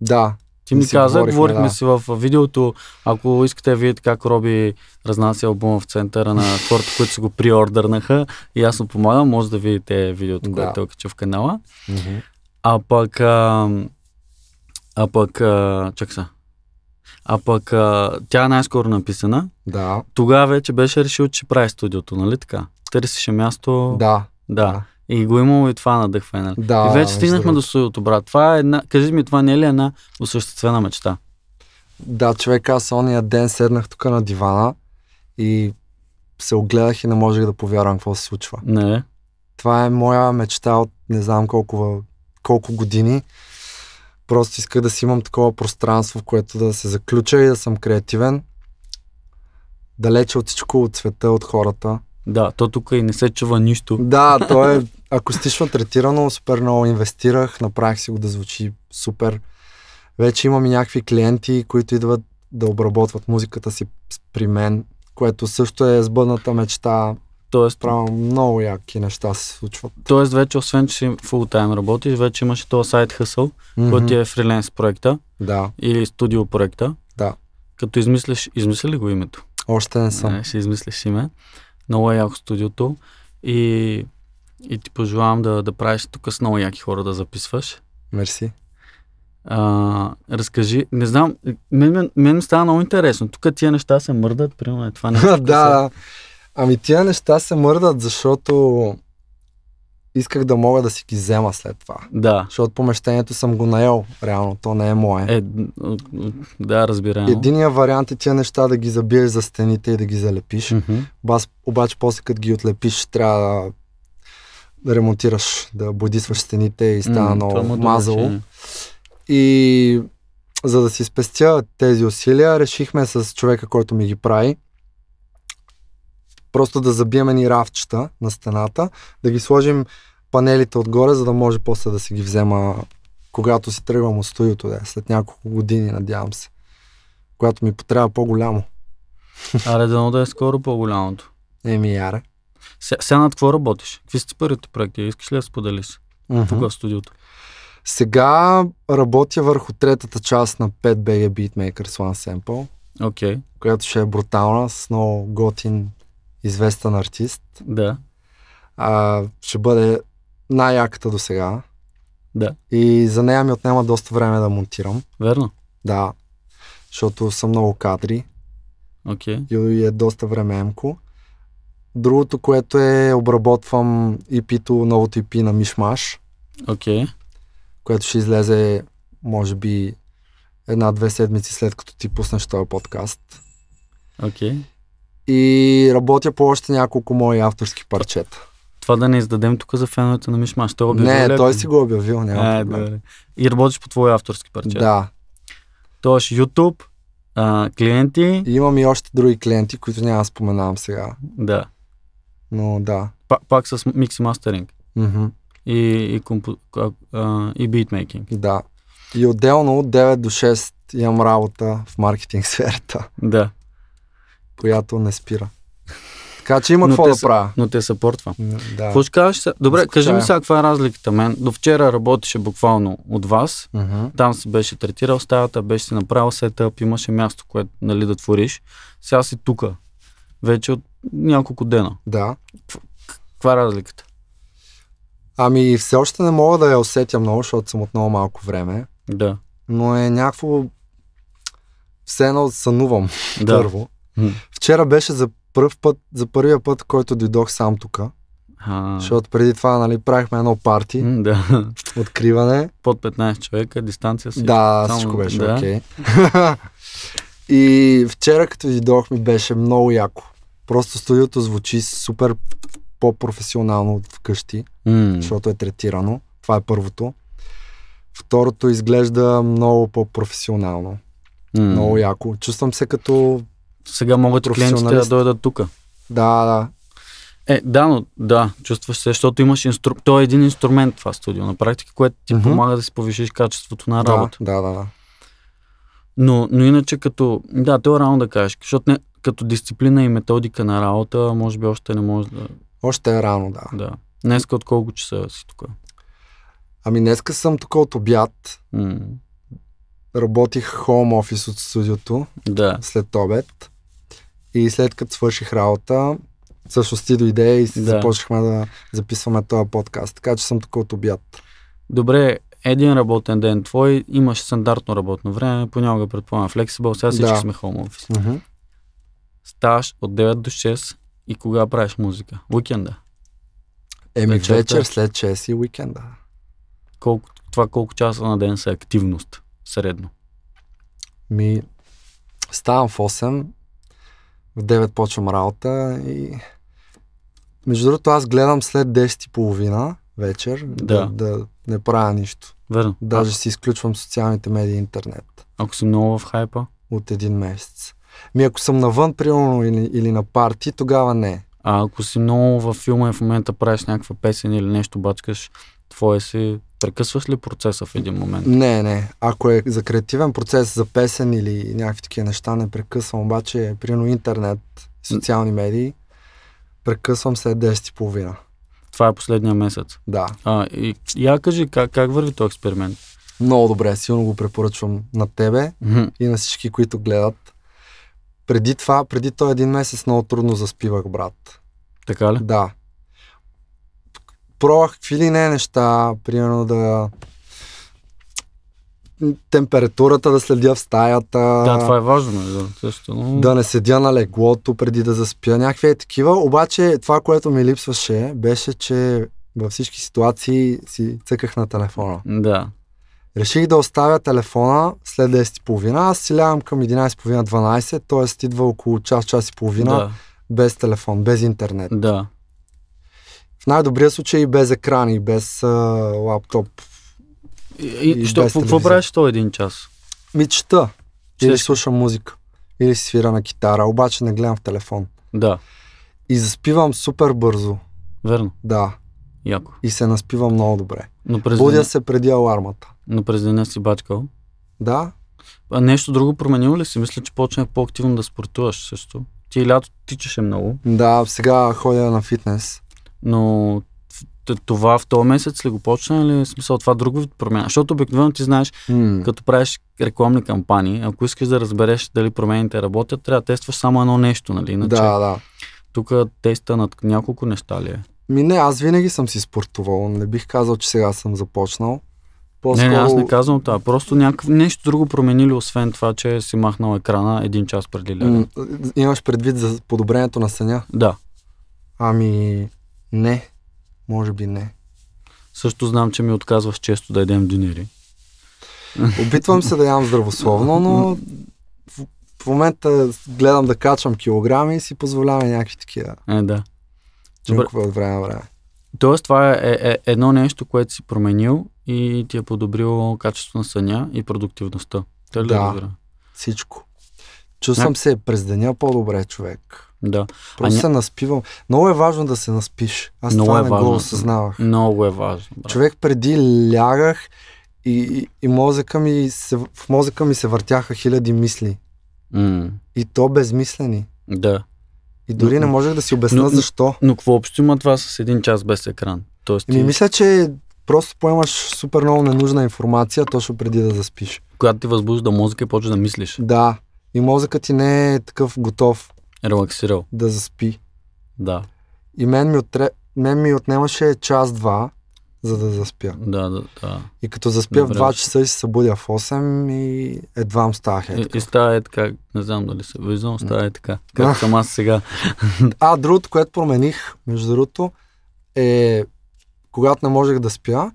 S1: Да. Ти ми каза, говорихме да. си в видеото, ако искате видите как Роби разнася албума в центъра на хората, които си го приордърнаха, и аз помагам, може да видите видеото, да. което е кача в канала. Mm-hmm. А пък, а, а пък, а, чак са, а пък а, тя е най-скоро написана. Да. Тогава вече беше решил, че прави студиото, нали така? Търсеше място. Да. Да. да. И го имало и това надъхване. Нали? Да, и вече стигнахме до студиото, брат. Това е една, кажи ми, това не е ли една осъществена мечта?
S2: Да, човек, аз ония ден седнах тук на дивана и се огледах и не можех да повярвам какво се случва. Не. Това е моя мечта от не знам колко, колко години Просто исках да си имам такова пространство, в което да се заключа и да съм креативен. Далече от всичко, от света, от хората.
S1: Да, то тук и не се чува нищо. Да, то е
S2: акустично третирано, супер много инвестирах, направих си го да звучи супер. Вече имам и някакви клиенти, които идват да обработват музиката си при мен, което също е сбъдната мечта Тоест, Право, много яки неща се
S1: случват. Тоест, вече, освен, че си фултайм работиш, вече имаш този сайт хъсъл, mm-hmm. който е фриленс проекта. Да. Или студио проекта. Да. Като измислиш, измисли ли го името? Още не съм. Не, ще измислиш име. Много е яко студиото. И, и ти пожелавам да, да правиш тук с много яки хора да записваш. Мерси. А, разкажи, не знам, мен, мен, мен става много интересно. Тук тия неща се мърдат, примерно е това нещо. да, да. Ами тия неща се мърдат, защото
S2: исках да мога да си ги взема след това. Да. Защото помещението съм го наел, реално,
S1: то не е мое. Е, да, разбирам. Единия
S2: вариант е тия неща да ги забиеш за стените и да ги залепиш. Mm-hmm. Бас, обаче после като ги отлепиш, трябва да, ремонтираш, да бодисваш стените и стана mm, много е мазало. И за да си спестя тези усилия, решихме с човека, който ми ги прави, просто да забием ни рафчета на стената, да ги сложим панелите отгоре, за да може после да си ги взема, когато си тръгвам от студиото, да, след няколко години, надявам се. Когато ми потреба по-голямо.
S1: Аре, дано да е скоро по-голямото. Еми, яре. Сега над какво работиш? Какви са първите проекти? Искаш ли да споделиш? Uh-huh. Тук в студиото. Сега работя
S2: върху третата част на 5BG Beatmakers One Sample. Okay. Която ще е брутална, с много готин известен артист. Да. А, ще бъде най-яката до сега. Да. И за нея ми отнема доста време да монтирам. Верно. Да. Защото са много кадри. Окей. Okay. И е доста времеемко. Другото, което е, обработвам EP-то, новото EP на Мишмаш. Окей. Okay. Което ще излезе, може би, една-две седмици след като ти пуснеш този подкаст. Окей. Okay и работя по още няколко мои авторски парчета.
S1: Това да не издадем тук за феновете на Мишмаш. Той е обявил Не, ли? той си го е обявил, няма е, проблем. Да. И работиш по твои авторски парчета. Да. Тоест YouTube, а, клиенти. И имам и още други
S2: клиенти, които няма да споменавам сега. Да. Но да.
S1: Пак, пак с микс и мастеринг. И, и, компу... а, а, и битмейкинг. Да. И
S2: отделно от 9 до 6 имам работа в маркетинг сферата. Да която не спира. Така че има но какво те, да правя. Но те съпортва. Да. Какво ще кажеш? Добре, кажи ми сега
S1: каква е разликата. Мен до вчера работеше буквално от вас. Uh-huh. Там се беше третирал стаята, беше си направил сетъп, имаше място, което нали, да твориш. Сега си тука. Вече от няколко дена. Да. Каква е разликата?
S2: Ами все още не мога да я усетя много, защото съм от много малко време. Да. Но е някакво... Все едно сънувам да. първо. Вчера беше за първ път, за първия път, който дойдох сам тук. Защото преди това, нали, правихме едно парти. Mm, да. Откриване.
S1: Под 15 човека, дистанция си. Да, само... всичко беше да. Okay.
S2: и вчера, като дойдох, ми беше много яко. Просто студиото звучи супер по-професионално от вкъщи, mm. защото е третирано. Това е първото. Второто изглежда много по-професионално. Mm. Много яко. Чувствам се като сега могат клиентите да
S1: дойдат тук. Да, да. Е, да, но да, чувстваш се, защото имаш инструмент. То е един инструмент това студио на практика, което ти mm-hmm. помага да си повишиш качеството на работа. Да, да, да. да. Но, но иначе като... Да, то е рано да кажеш, защото не, като дисциплина и методика на работа, може би още не може да... Още е рано, да. Да. Днеска от колко часа си тук? Ами днеска съм тук от обяд. Mm.
S2: Работих хоум офис от студиото. Да. След обед. И след като свърших работа, всъщност ти дойде и си да. започнахме да записваме този подкаст. Така че съм тук от
S1: обяд. Добре, един работен ден твой, имаш стандартно работно време, понякога предполагам флексибъл, сега всички да. сме home office. Mm-hmm. Ставаш от 9 до 6 и кога правиш музика? Уикенда? Еми след вечер след 6 и уикенда. Колко, това колко часа на ден са активност средно? Ми, ставам в 8,
S2: в 9 почвам работа и между другото аз гледам след половина вечер да. да, да не правя нищо. Верно. Даже си изключвам социалните медии и интернет. Ако си много в хайпа? От един месец. Ми ако съм
S1: навън, примерно, или, или на парти, тогава не. А ако си много във филма и в момента правиш някаква песен или нещо, бачкаш, твое си Прекъсваш ли процеса в един момент? Не, не.
S2: Ако е за креативен процес, за песен или някакви такива неща, не прекъсвам. Обаче, примерно интернет, социални медии, прекъсвам след половина.
S1: Това е последния месец. Да. А, и, я кажи, как, как върви този експеримент?
S2: Много добре, силно го препоръчвам на тебе mm-hmm. и на всички, които гледат. Преди това, преди този един месец много трудно заспивах, брат. Така ли? Да пробвах какви ли не неща, примерно да температурата да следя в стаята. Да, това е
S1: важно. Нали, да, също, но... да
S2: не седя на леглото преди да заспя. Някакви е такива. Обаче това, което ми липсваше, беше, че във всички ситуации си цъках на телефона. Да. Реших да оставя телефона след 10.30. Аз си лягам към 11.30-12, т.е. идва около час, час и половина да. без телефон, без интернет. Да. В най-добрия случай и без екрани, и без а, лаптоп. И, и, и какво правиш
S1: то един час?
S2: Ми чета. Или слушам музика. Или си свира на китара, обаче не гледам в телефон. Да. И заспивам супер бързо. Верно. Да. Яко.
S1: И се наспивам много добре. Но през Будя деня... се преди алармата. Но през деня си бачкал. Да. А нещо друго променило ли си? Мисля, че почне по-активно да спортуваш също. Ти лято тичаше много. Да, сега ходя на фитнес. Но това в този месец ли го почна или смисъл това друго промяна? Защото обикновено ти знаеш, mm. като правиш рекламни кампании, ако искаш да разбереш дали промените работят, трябва да тестваш само едно нещо, нали? Иначе, да, да. Тук теста над няколко неща ли е?
S2: Ми не, аз винаги съм си
S1: спортувал. Не бих казал, че сега съм започнал. По-скоро... Не, не, аз не казвам това. Просто някакво нещо друго променили, освен това, че си махнал екрана един час преди леда. Имаш предвид за подобрението на съня? Да. Ами, не, може би не. Също знам, че ми отказваш често да ядем динери.
S2: Опитвам се да ям здравословно, но в момента гледам да качвам килограми и си позволявам някакви такива.
S1: Е, да. Чукове от време на време. Тоест, това е, е, е едно нещо, което си променил и ти е подобрило качеството на съня и продуктивността. Те ли да, да всичко. Чувствам Няк... се
S2: през деня по-добре
S1: човек. Да.
S2: Просто а, се наспивам. Много е важно да се наспиш. Аз много това е не важно. го осъзнавах. Много е важно. Брат. Човек преди лягах и, и мозъка ми се, в мозъка ми се въртяха хиляди мисли. Mm. И то безмислени.
S1: Да. И дори но, не можех да си обясна но, защо. Но какво общо има това с един час без екран? Тоест, и ами ти... мисля,
S2: че просто поемаш супер много ненужна информация точно преди да заспиш. Когато ти възбужда мозъка и почваш да мислиш. Да. И мозъкът ти не е такъв готов. Релаксирал. Да заспи. Да. И мен ми, отре... мен ми отнемаше час-два, за да заспя. Да, да, да. И като заспя Добре. в 2 часа и се събудя в 8 и едва ставах е
S1: така. И, и става е така, не знам дали се виждам, става е така, както съм аз сега. а, другото, което промених, между другото, е
S2: когато не можех да спя,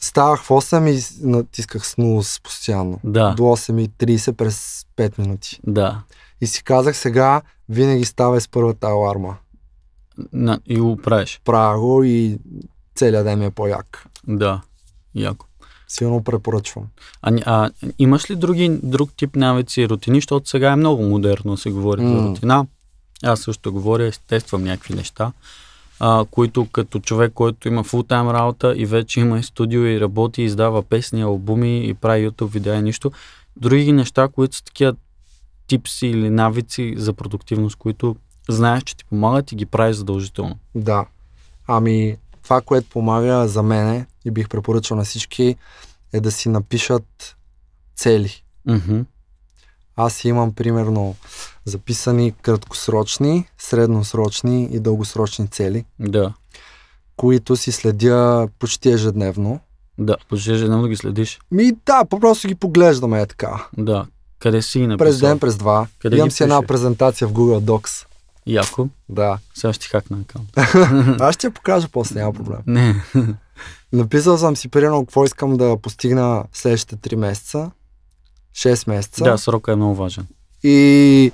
S2: ставах в 8 и натисках снус постоянно. Да. До 8.30 през 5 минути. Да. И си казах сега винаги става с първата аларма. На, и го правиш. Правя го и целият ден ми е по-як. Да, яко. Силно препоръчвам.
S1: А, а имаш ли други, друг тип навици и рутини, защото сега е много модерно се говори mm. за рутина. Аз също говоря, тествам някакви неща, а, които като човек, който има фултайм работа и вече има и студио и работи, издава песни, албуми и прави YouTube видеа и нищо, други неща, които са такива типси или навици за продуктивност, които знаеш, че ти помагат и ги правиш задължително? Да. Ами, това, което
S2: помага за мене и бих препоръчал на всички, е да си напишат цели. Mm-hmm. Аз имам примерно записани краткосрочни, средносрочни и дългосрочни цели. Да. Които си следя почти ежедневно. Да, почти ежедневно ги следиш. Ми да, просто ги поглеждаме е така.
S1: Да. Къде
S2: си написал? През ден, през два. Къде Имам си една
S1: презентация в Google Docs. Яко? Да. Сега ще хакна акаунт.
S2: Аз ще я покажа после, няма проблем. Не. Написал съм си примерно какво искам да постигна следващите 3 месеца.
S1: 6 месеца. Да, срока е много важен.
S2: И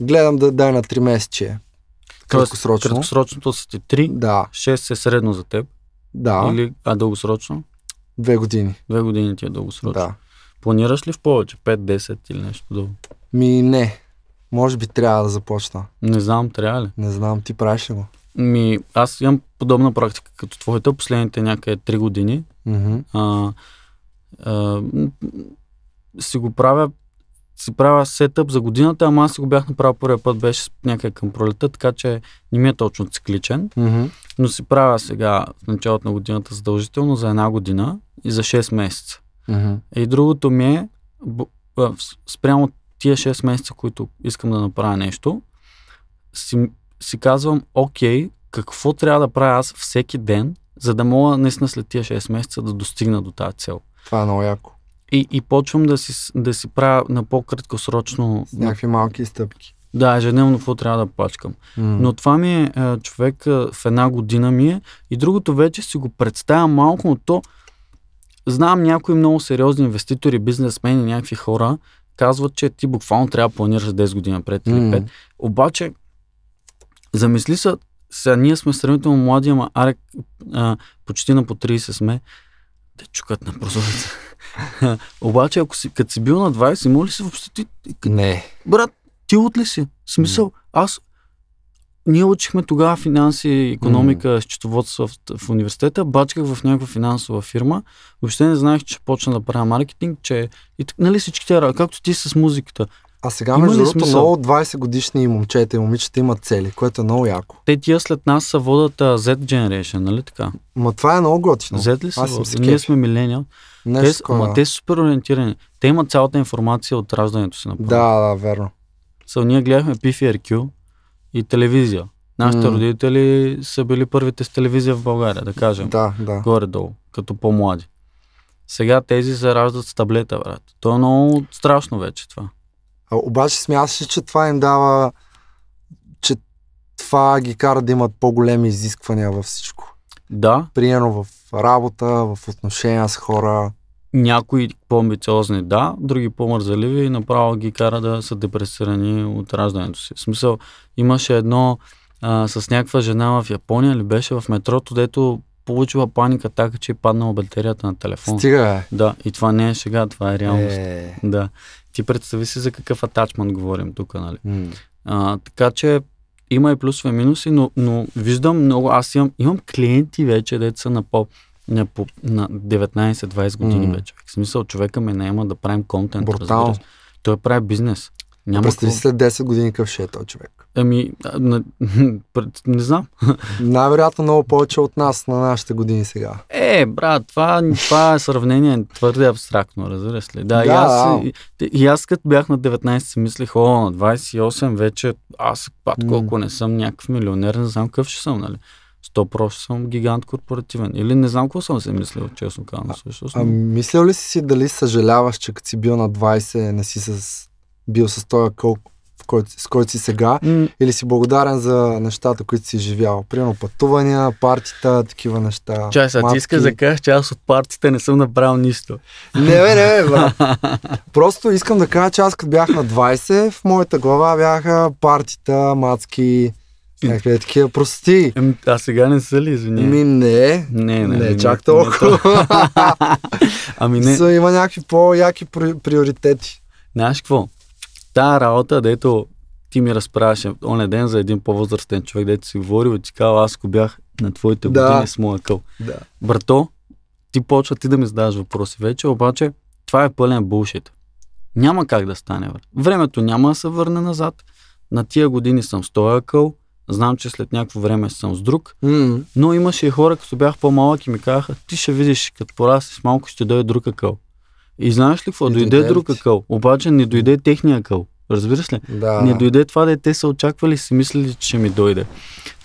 S2: гледам да дай на 3 месече. Краткосрочно.
S1: краткосрочното са ти 3, да. 6 е средно за теб. Да. Или, а дългосрочно? Две години. Две години ти е дългосрочно. Да. Планираш ли в повече? 5, 10 или нещо друго? Ми не. Може би трябва да започна. Не знам, трябва ли? Не знам, ти правиш ли го? Ми, аз имам подобна практика като твоята, последните някъде 3 години. Mm-hmm. А, а, си го правя си правя сетъп за годината, ама аз си го бях направил първия път, беше някъде към пролета, така че не ми е точно цикличен. Mm-hmm. Но си правя сега в началото на годината задължително за една година и за 6 месеца. Uh-huh. И другото ми е, спрямо тия 6 месеца, които искам да направя нещо, си, си казвам, окей, какво трябва да правя аз всеки ден, за да мога наистина след тия 6 месеца да достигна до тази цел. Това е много яко. И, и почвам да си, да си правя на по-краткосрочно. С някакви малки стъпки. Да, ежедневно какво трябва да плачкам. Mm. Но това ми е човек в една година ми е. И другото вече си го представя малко, но то Знам някои много сериозни инвеститори, бизнесмени, някакви хора, казват, че ти буквално трябва да планираш 10 години напред или 5. Mm. Обаче, замисли се, сега ние сме сравнително млади, ама Арек а, почти на по 30 сме. Те чукат на прозореца. Обаче, ако си, като си бил на 20, моли ли си въобще ти? Не. Брат, ти от ли си? Смисъл, аз ние учихме тогава финанси, економика, mm. счетоводство в, в университета, бачках в някаква финансова фирма, въобще не знаех, че почна да правя маркетинг, че и нали всички тя, както ти с музиката. А сега, между другото, много
S2: 20 годишни момчета и момичета имат цели, което е много яко.
S1: Те тия след нас са водят Z Generation, нали така?
S2: Ма това е много готино. Z ли са? Аз Ние сме милениал. Те, ама те
S1: са супер ориентирани. Те имат цялата информация от раждането си, направо. Да, да, верно. Са, ние гледахме PFRQ, и телевизия. Нашите mm. родители са били първите с телевизия в България, да кажем. Да, да. Горе-долу, като по-млади. Сега тези зараждат с таблета, брат. То е много страшно вече това. А,
S2: обаче смяташ, че това им дава, че това ги кара да имат по-големи изисквания във всичко. Да. Примерно в работа, в отношения с хора.
S1: Някои по-амбициозни, да, други по-мързаливи и направо ги кара да са депресирани от раждането си. В смисъл, имаше едно а, с някаква жена в Япония ли беше в метрото, дето получила паника така, че е паднала батерията на телефона. Стига, бе. Да, и това не е шега, това е реалност. Е... Да. Ти представи си за какъв атачмент говорим тук, нали? М- А, така че има и плюсове и минуси, но, но виждам много, аз имам, имам клиенти вече, деца на по на, на 19-20 години mm. вече. В смисъл, човека ме наема да правим контент. Брутал. Той прави бизнес. Няма Представи какво... след
S2: 10 години къв
S1: ще е този човек.
S2: Ами, не, не знам. Най-вероятно много повече от нас на нашите години сега.
S1: Е, брат, това, това е сравнение твърде абстрактно, разбираш ли? Да, да и, аз, и аз като бях на 19 си мислех, о, на 28 вече аз пат колко mm. не съм някакъв милионер, не знам какъв ще съм, нали? то просто съм гигант корпоративен. Или не знам какво съм си мислил, честно казвам. Всъщност. А, а
S2: мислил ли си дали съжаляваш, че като си бил на 20, не си с, бил с този кол с който си сега? Mm. или си благодарен за нещата, които си живял? Примерно пътувания, партита, такива
S1: неща. Чай, сега ти иска да кажеш, че аз от партита не съм направил нищо. Не, не, не, бе,
S2: Просто искам да кажа, че аз като бях на 20, в моята глава бяха партита, мацки, Някакви е такива прости. А сега не са ли, извини? Ми не.
S1: Не, не. Не, не чак толкова. Не, ами не. Са, има някакви по-яки приоритети. Знаеш какво? Та работа, дето ти ми разправяше оне ден за един по-възрастен човек, дето си говорил и ти казал, аз ако бях на твоите да. години с моя къл. Да. Брато, ти почва ти да ми задаваш въпроси вече, обаче това е пълен булшит. Няма как да стане. Времето няма да се върне назад. На тия години съм стоя къл, Знам, че след някакво време съм с друг, mm. но имаше и хора, като бях по-малък и ми казаха, ти ще видиш, като с малко ще дойде друг акъл. И знаеш ли какво? Не дойде, друг акъл, обаче не дойде техния акъл. Разбираш ли? Да. Не дойде това дете, са очаквали и си мислили, че ще ми дойде.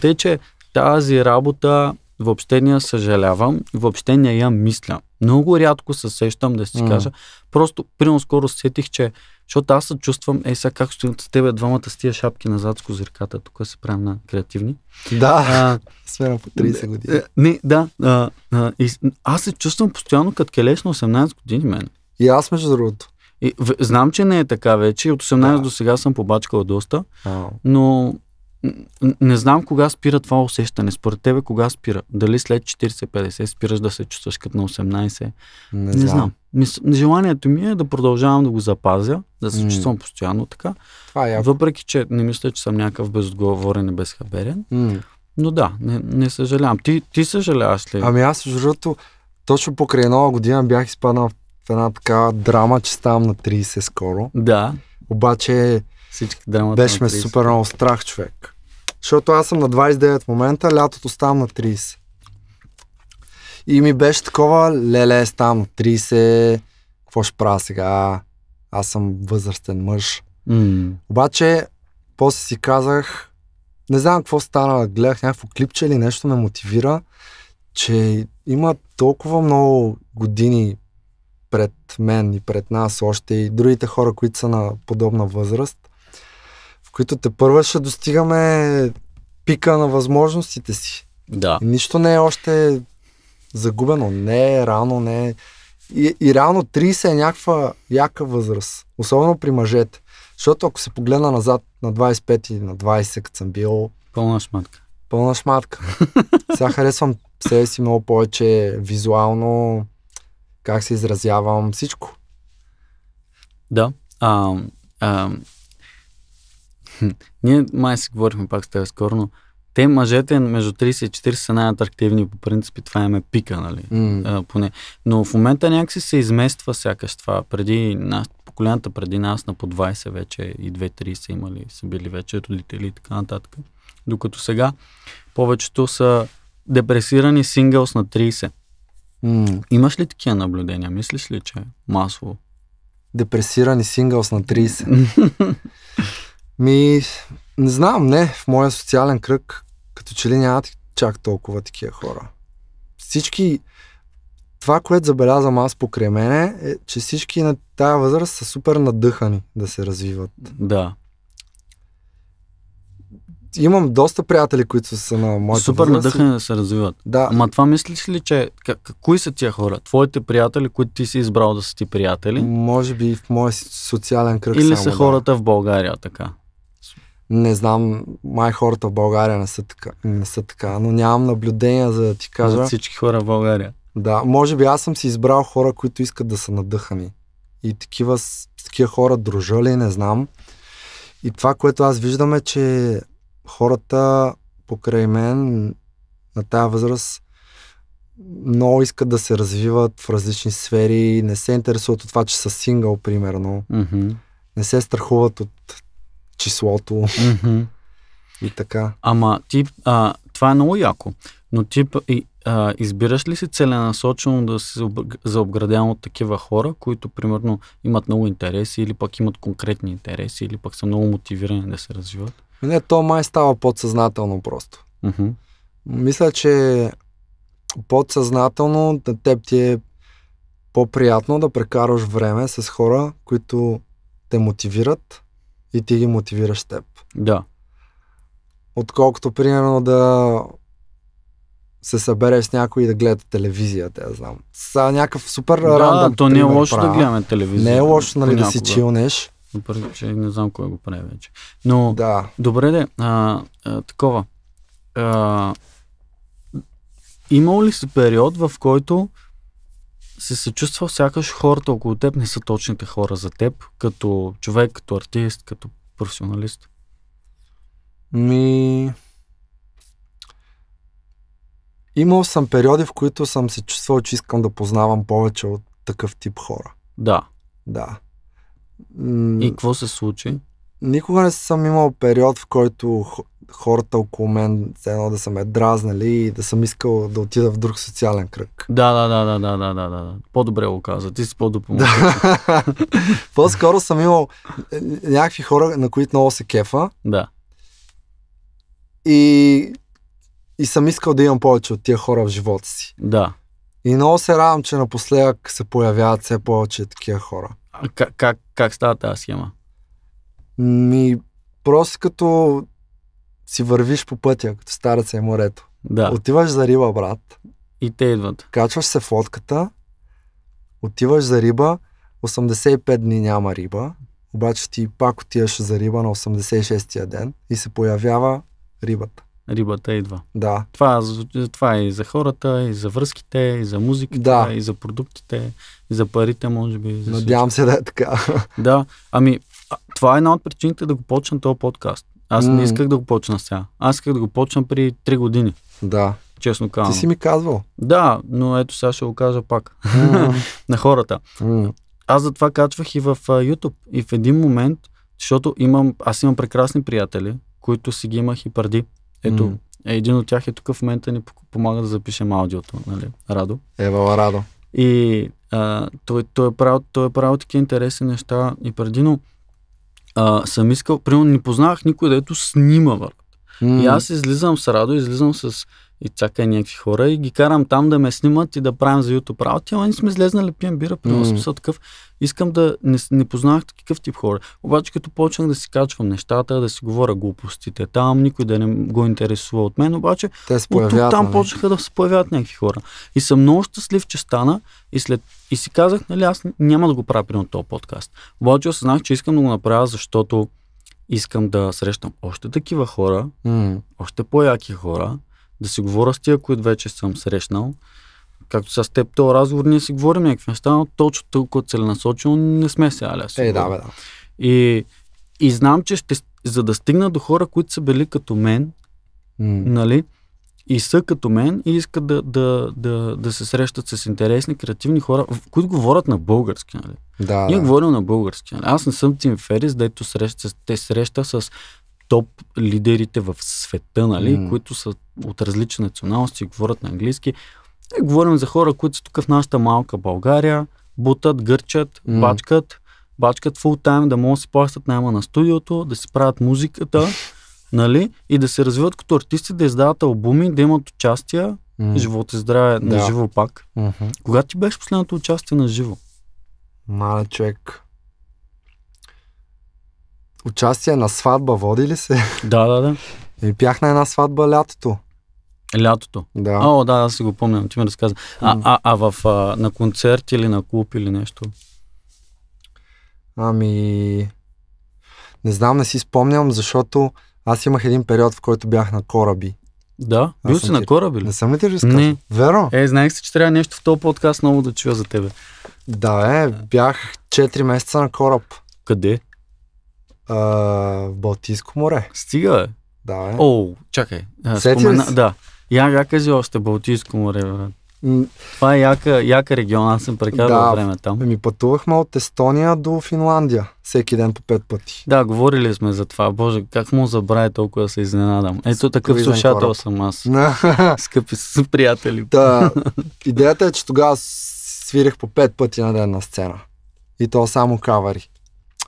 S1: Тъй, че тази работа въобще не я съжалявам, въобще не я мисля. Много рядко се сещам да си mm. кажа. Просто, прино скоро сетих, че, защото аз се чувствам, ей сега как стоим с тебе двамата с тия шапки назад с козирката, тук се правим на креативни. Да, а, сфера по 30 години. Е, не, да. А, а, и, аз се чувствам постоянно като келеш на 18 години, мен. И аз между другото. И, в, знам, че не е така вече. От 18 да. до сега съм побачкал доста, но не знам кога спира това усещане. Според тебе кога спира? Дали след 40-50 спираш да се чувстваш като на 18? Не, не знам. знам. Желанието ми е да продължавам да го запазя, да се mm. чувствам постоянно така. Това е Въпреки, че не мисля, че съм някакъв безговорен и безхаберен. Mm. Но да, не, не съжалявам. Ти, ти съжаляваш ли? Ами
S2: аз, защото точно покрай нова година бях изпаднал в една такава драма, че ставам на 30 скоро. Да. Обаче Всички драмата беше ме супер много страх, човек. Защото аз съм на 29 в момента, лятото ставам на 30. И ми беше такова, леле, ставам на 30, какво ще правя сега? Аз съм възрастен мъж. Mm. Обаче, после си казах, не знам какво стана, гледах някакво клипче или нещо ме мотивира, че има толкова много години пред мен и пред нас още и другите хора, които са на подобна възраст, които те първа ще достигаме пика на възможностите си. Да. И нищо не е още загубено, не е рано, не е... И, и реално 30 е някаква яка възраст, особено при мъжете. Защото ако се погледна назад на 25 и на 20, като съм бил... Пълна шматка. Пълна шматка. Сега харесвам себе си много повече визуално, как се изразявам, всичко.
S1: Да. А, а, ние май си говорихме пак с теб скоро, но те мъжете между 30 и 40 са най-атрактивни по принцип и това е е пика, нали? Mm. А, поне. Но в момента някакси се измества сякаш това. Преди нас, поколената преди нас на по 20 вече и 2-3 са имали, са били вече родители и така нататък. Докато сега повечето са депресирани сингълс на 30. Mm. Имаш ли такива наблюдения? Мислиш ли, че е масово? Депресирани сингълс на 30. Ми, не знам,
S2: не. В моя социален кръг, като че ли нямат чак толкова такива хора. Всички, това, което забелязам аз покрай мене, е, че всички на тая възраст са супер надъхани да се развиват. Да. Имам доста приятели, които са на моята Супер възраст. надъхани
S1: да се развиват. Да. Ама това мислиш ли, че... кои са тия хора? Твоите приятели, които ти си избрал да са ти приятели? Може
S2: би в моя социален кръг Или само, са хората
S1: да. в България така? Не знам,
S2: май хората в България не са така, не са така но нямам наблюдения за да ти кажа. За всички хора в България. Да, може би аз съм си избрал хора, които искат да са надъхани. И такива, такива хора дружа ли, не знам. И това, което аз виждам е, че хората покрай мен на тази възраст много искат да се развиват в различни сфери, не се интересуват от това, че са сингъл, примерно. Mm-hmm. Не се страхуват от числото mm-hmm.
S1: и така. Ама ти, а, това е много яко, но ти а, избираш ли си целенасочено да се заобграден от такива хора, които примерно имат много интереси или пък имат конкретни интереси или пък са много мотивирани да се развиват?
S2: Не, то май става подсъзнателно просто. Mm-hmm. Мисля, че подсъзнателно на теб ти е по-приятно да прекараш време с хора, които те мотивират, и ти ги мотивираш с теб. Да. Отколкото, примерно, да се събереш с някой и да
S1: гледа телевизия, те я знам.
S2: Са някакъв супер да, рандъм. Да, то не е лошо права. да гледаме телевизия. Не е лошо, нали, да си чилнеш.
S1: Въпреки, че не знам кой го прави вече. Но, да. добре де, а, а, такова. А, имал ли си период, в който си се чувствал сякаш хората около теб не са точните хора за теб, като човек, като артист, като професионалист? Ми... Имал съм периоди, в
S2: които съм се чувствал, че искам да познавам повече от такъв тип хора. Да. Да. И какво
S1: се случи?
S2: никога не съм имал период, в който хората около мен все едно да са ме дразнали и да съм искал да отида в друг социален
S1: кръг. Да, да, да, да, да, да, да. да. По-добре го каза, ти си по-допомогнал. Да.
S2: По-скоро съм имал е, е, някакви хора, на които много се кефа. Да. И, и съм искал да имам повече от тия хора в живота си. Да. И много се радвам, че напоследък се появяват все повече такива хора.
S1: А, как, как, как става тази схема?
S2: Ми, просто като си вървиш по пътя, като стареца и е морето. Да. Отиваш за риба, брат. И те идват. Качваш се в лодката, отиваш за риба, 85 дни няма риба, обаче ти пак отиваш за риба на 86-я ден и се
S1: появява рибата. Рибата идва. Да. Това, това е и за хората, и за връзките, и за музиката, да. и за продуктите, и за парите, може би. За Надявам се да е така. Да. Ами, а, това е една от причините да го почна този подкаст. Аз mm. не исках да го почна сега. Аз исках да го почна при 3 години. Да. Честно казвам. Ти си ми казвал. Да, но ето сега ще го кажа пак. Mm. на хората. Mm. Аз затова качвах и в uh, YouTube. И в един момент, защото имам, аз имам прекрасни приятели, които си ги имах и преди. Ето, mm. един от тях е тук в момента ни помага да запишем аудиото, нали? Радо. Ева, Радо. И uh, той, той, е правил, той е правил такива интересни неща и преди, но а, съм искал, примерно не познавах никой, ето снима върт. Mm. И аз излизам с Радо, излизам с и чакай някакви хора и ги карам там да ме снимат и да правим за YouTube работи, ама ние сме излезнали, пием бира, при mm. смисъл такъв. Искам да не, не познавах такъв тип хора. Обаче като почнах да си качвам нещата, да си говоря глупостите там, никой да не го интересува от мен, обаче Те се от тук там нали? почнаха да се появяват някакви хора. И съм много щастлив, че стана и, след, и си казах, нали, аз няма да го правя при този подкаст. Обаче осъзнах, че искам да го направя, защото искам да срещам още такива хора, mm. още по-яки хора, да си говоря с тия, които вече съм срещнал. Както с теб, този разговор ние си говорим някакви неща, но точно толкова целенасочено не сме се аля. Е, да, бе, да. И, и знам, че ще, за да стигна до хора, които са били като мен, mm. нали, и са като мен и искат да, да, да, да се срещат с интересни, креативни хора, които говорят на български. Нали? Да, Ние да. говорим на български. Нали? Аз не съм Тим Ферис, дето среща, те среща с топ лидерите в света, нали, mm. които са от различни националности говорят на английски. И говорим за хора, които са тук в нашата малка България, бутат, гърчат, mm. бачкат, бачкат фул тайм, да могат да си плащат найма на студиото, да си правят музиката, нали, и да се развиват като артисти, да издават албуми, да имат участия, mm. живот и здраве да. на живо пак. Mm-hmm. Когато ти беше последното участие на живо? Мале човек,
S2: участие на сватба, води ли се? Да, да, да.
S1: И бях на една сватба лятото. Лятото? Да. О, да, аз си го помням, ти ми разказа. А, а, а в, а, на концерт или на клуб или нещо?
S2: Ами... Не знам, не си спомням, защото аз имах един период, в който бях на кораби.
S1: Да, аз бил си на кораби
S2: ли? Не съм ли ти разказал? Не. Веро? Е, знаех се, че трябва нещо в този подкаст много да чуя за тебе. Да, е, бях 4 месеца
S1: на кораб. Къде? а, в Балтийско море. Стига, бе. Да, бе. О, чакай. Спомена... Да. Я, я кажи е още Балтийско море, бе. Това е яка, яка регион, аз съм прекарал да, време
S2: там. Ми пътувахме от Естония до Финландия, всеки ден по пет пъти.
S1: Да, говорили сме за това. Боже, как му забравя толкова да се изненадам. Ето такъв слушател съм аз. Скъпи са приятели. Да,
S2: идеята е, че тогава свирих по пет пъти на ден на сцена. И то само кавари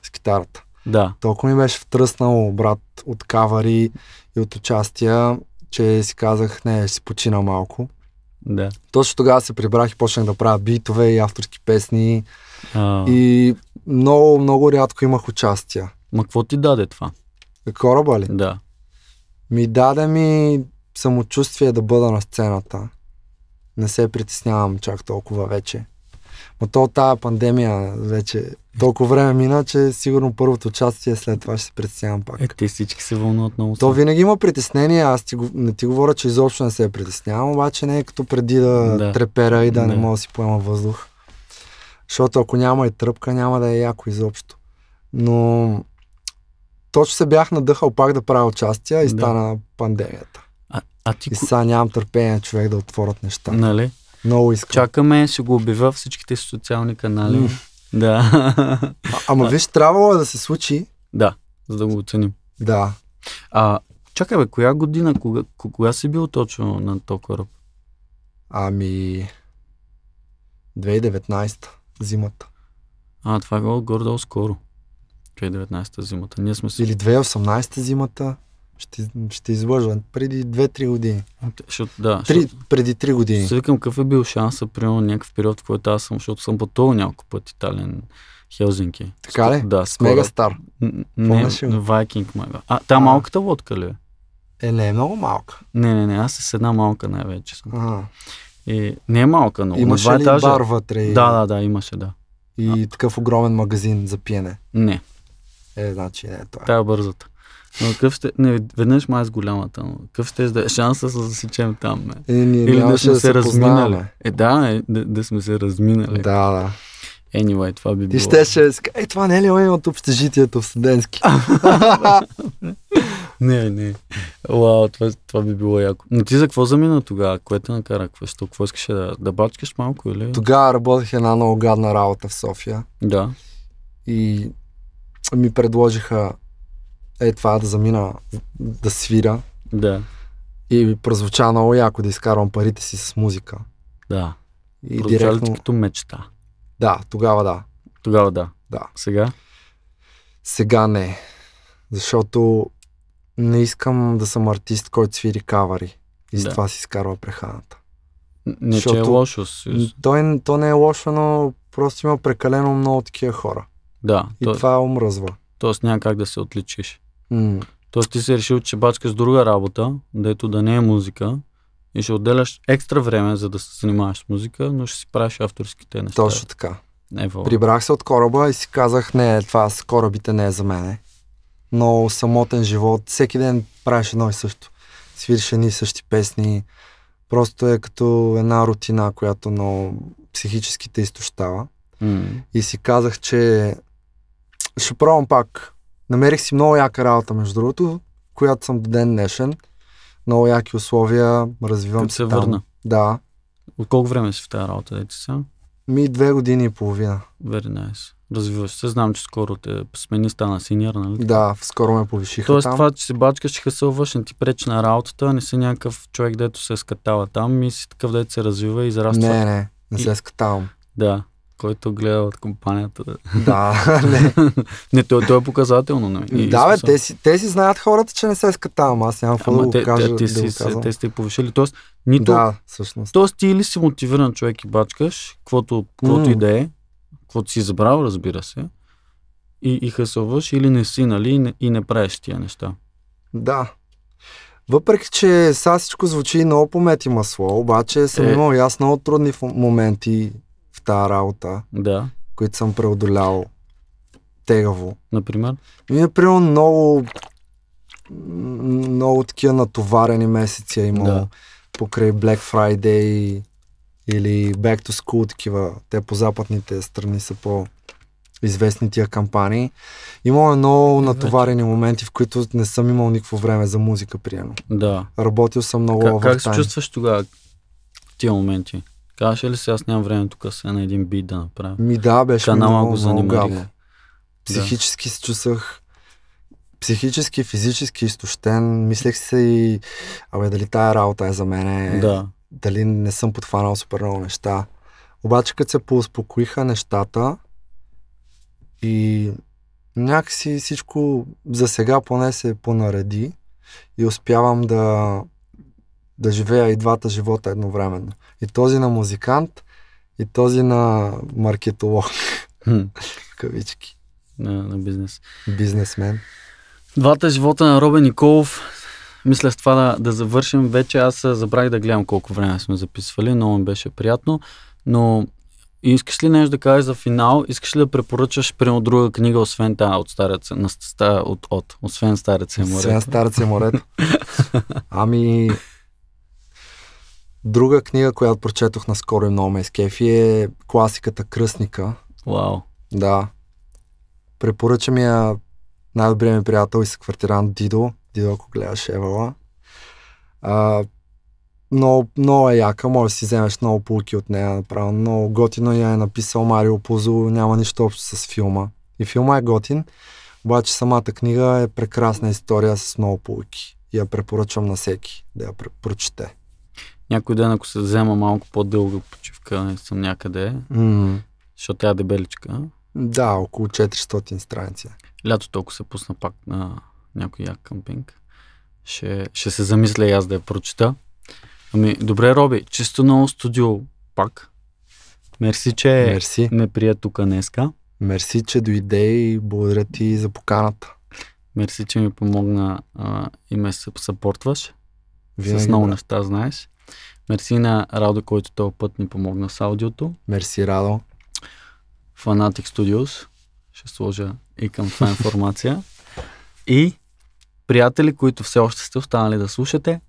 S2: с китарата. Да. Толкова ми беше втръснал брат от кавари и от участия, че си казах, не, ще си почина малко. Да. Точно тогава се прибрах и почнах да правя битове и авторски песни. А... И много, много рядко имах участия. Ма какво ти даде това? Кораба ли? Да. Ми даде ми самочувствие да бъда на сцената. Не се притеснявам чак толкова вече. Но то тази пандемия вече толкова време мина, че сигурно първото участие след това ще се притеснявам пак.
S1: Е, те всички се вълнуват много. То винаги
S2: има притеснение, аз ти, не ти говоря, че изобщо не се притеснявам, обаче не е като преди да, да. трепера и да не. не мога да си поема въздух. Защото ако няма и тръпка, няма да е яко изобщо. Но точно се бях надъхал пак да правя участия и да. стана пандемията. А, а ти... И сега нямам търпение човек да отворят неща.
S1: Нали? Много искам. Чакаме, ще го обявя всичките социални канали. Да. А, ама виж, трябвало да се случи. Да, за да го оценим. Да. А, чакай бе, коя година, кога, кога си бил точно на то кораб? Ами... 2019 зимата. А, това е горе гордо скоро. 2019 зимата. Ние сме си... Или
S2: 2018 зимата. Ще, ще излъжа. Преди 2-3 години.
S1: Ще, да, три, ще, преди 3 години. Се викам какъв е бил шанса, примерно някакъв период, в който аз съм, защото съм пътувал няколко пъти Тален, Хелзинки. Така ли? Да. С мега Мегастар. Не, Вайкинг Мега. А, та а. малката лодка ли е? Е, не е много малка. Не, не, не, аз с една малка най-вече съм. А. И не е малка, но имаше на ли етажа... бар вътре? Да, да, да, имаше, да. И а. такъв огромен магазин за пиене? Не. Е, значи не е това. Тя е бързата. Но къв ще... Не, веднъж май с голямата, но какъв ще да е шанса да засечем там, ме. Е, ние Или да сме да се, се разминали. Е, да, е, да, да, сме се разминали. Да, да. Anyway, това би Ти било. Ти ще
S2: е, това не е ли от общежитието в студентски?
S1: не, не. Вау, това, това би било яко. Но ти за какво замина тогава? Кое те накара? Какво, какво искаше да, да бачкаш малко или? Тогава работех една много гадна работа в София. Да.
S2: И ми предложиха е това да замина да свира. Да. И прозвуча много яко да изкарвам парите си с музика. Да. И Прозвуча директно... като мечта? Да, тогава да. Тогава да. Да. Сега? Сега не. Защото не искам да съм артист, който свири кавари. И да. затова си изкарва преханата. Не, Защото че е лошо. е, то не е лошо, но просто има прекалено много такива хора. Да. И то... това омръзва.
S1: Тоест няма как да се отличиш. Mm. Тоест ти си решил, че бачкаш друга работа, дето да не е музика и ще отделяш екстра време, за да се занимаваш с музика, но ще си правиш авторските неща. Точно така. Ево.
S2: Прибрах се от кораба и си казах, не, това с корабите не е за мене. Но самотен живот, всеки ден правиш едно и също. Свириш едни и същи песни. Просто е като една рутина, която но психически те изтощава. Mm. И си казах, че ще пробвам пак Намерих си много яка работа, между другото, която съм до ден днешен. Много яки условия, развивам Като се, се там. върна. Да.
S1: От колко време си в тази работа, дете са? Ми две години и половина. Very nice. Развиваш се. Знам, че скоро те смени, стана синьор, нали? Да, скоро ме повишиха Тоест, там. това, че си бачкаш и хъсълваш, не ти пречи на работата, не си някакъв човек, дето се е скатава там и си такъв, дето се развива и зараства. Не, не, не се е скатавам. Да който гледа от компанията. Да, не. не, той, той е показателно. Не? Нали? И, да, бе, те си,
S2: те си знаят хората, че не се скатавам. Аз нямам какво да го те, кажа. Те, да си, го те сте
S1: повишили. Тоест, нито, да, всъщност. Тоест, ти или си мотивиран човек и бачкаш, каквото, mm. и да е, каквото си забрал, разбира се, и, и хъсълваш, или не си, нали, и не, и не правиш тия неща. Да,
S2: въпреки, че сега всичко звучи много помети масло, обаче съм е... имал ясно от трудни моменти тази работа, да. които съм преодолял тегаво. Например? И, например, е, много много такива натоварени месеци е имало да. покрай Black Friday или Back to School, такива. Те по западните страни са по известни тия кампании. Имало е много значи. натоварени моменти, в които не съм имал никакво време за музика, приемно. Да. Работил съм много Как, как се чувстваш
S1: тогава тия моменти? Казваше ли си, аз нямам време тук сега на един бит да направя. Ми да, беше Канала много, го занимавах. Психически
S2: да. се чувствах психически, физически изтощен. Мислех си и, абе, дали тая работа е за мене. Да. Дали не съм подхванал супер много неща. Обаче, като се поуспокоиха нещата и някакси всичко за сега поне се понареди и успявам да да живея и двата живота едновременно. И този на музикант, и този на маркетолог. Хм. Кавички.
S1: На, на бизнес. Бизнесмен. Двата живота на Робен Николов. Мисля с това да, да завършим. Вече аз забравих да гледам колко време сме записвали. Много ми беше приятно. Но искаш ли нещо да кажеш за финал? Искаш ли да препоръчаш прямо друга книга, освен тази от Стареца, на, от, от, освен Стареца и морето? Освен Стареца и морето.
S2: ами, Друга книга, която прочетох наскоро и много ме изкефи е, е класиката Кръсника. Вау. Wow. Да. Препоръча ми я най-добрият ми приятел и съквартиран Дидо. Дидо, ако гледаш Евала. А, много, много е яка, може да си вземеш много полки от нея направо. Много готино я е написал Марио Пузо, няма нищо общо с филма. И филма е готин, обаче самата книга е прекрасна история с много полки. я препоръчвам на всеки да я прочете.
S1: Някой ден, ако се взема малко по-дълга почивка, не съм някъде, mm. защото тя е дебеличка. Да, около 400 страници. Лятото, ако се пусна пак на някой як къмпинг, ще, ще се замисля и аз да я прочита. Ами, добре, Роби, чисто ново студио пак. Мерси, че Мерси. ме прия тук днеска. Мерси, че дойде и благодаря ти за поканата. Мерси, че ми помогна а, и ме съпортваш. Винаги, с много неща, знаеш. Мерси на Радо, който този път ни помогна с аудиото. Мерси, Радо. Fanatic Studios. Ще сложа и към това информация. и приятели, които все още сте останали да слушате,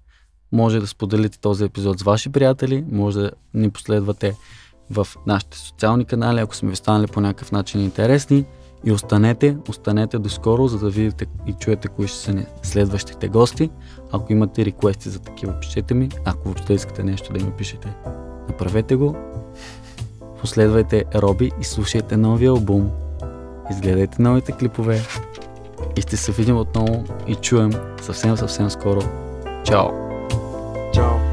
S1: може да споделите този епизод с ваши приятели, може да ни последвате в нашите социални канали, ако сме ви станали по някакъв начин интересни. И останете, останете до скоро, за да видите и чуете кои ще са следващите гости. Ако имате реквести за такива, пишете ми. Ако въобще искате нещо да ми пишете, направете го. Последвайте Роби и слушайте новия албум. Изгледайте новите клипове. И ще се видим отново и чуем съвсем, съвсем скоро. Чао! Чао!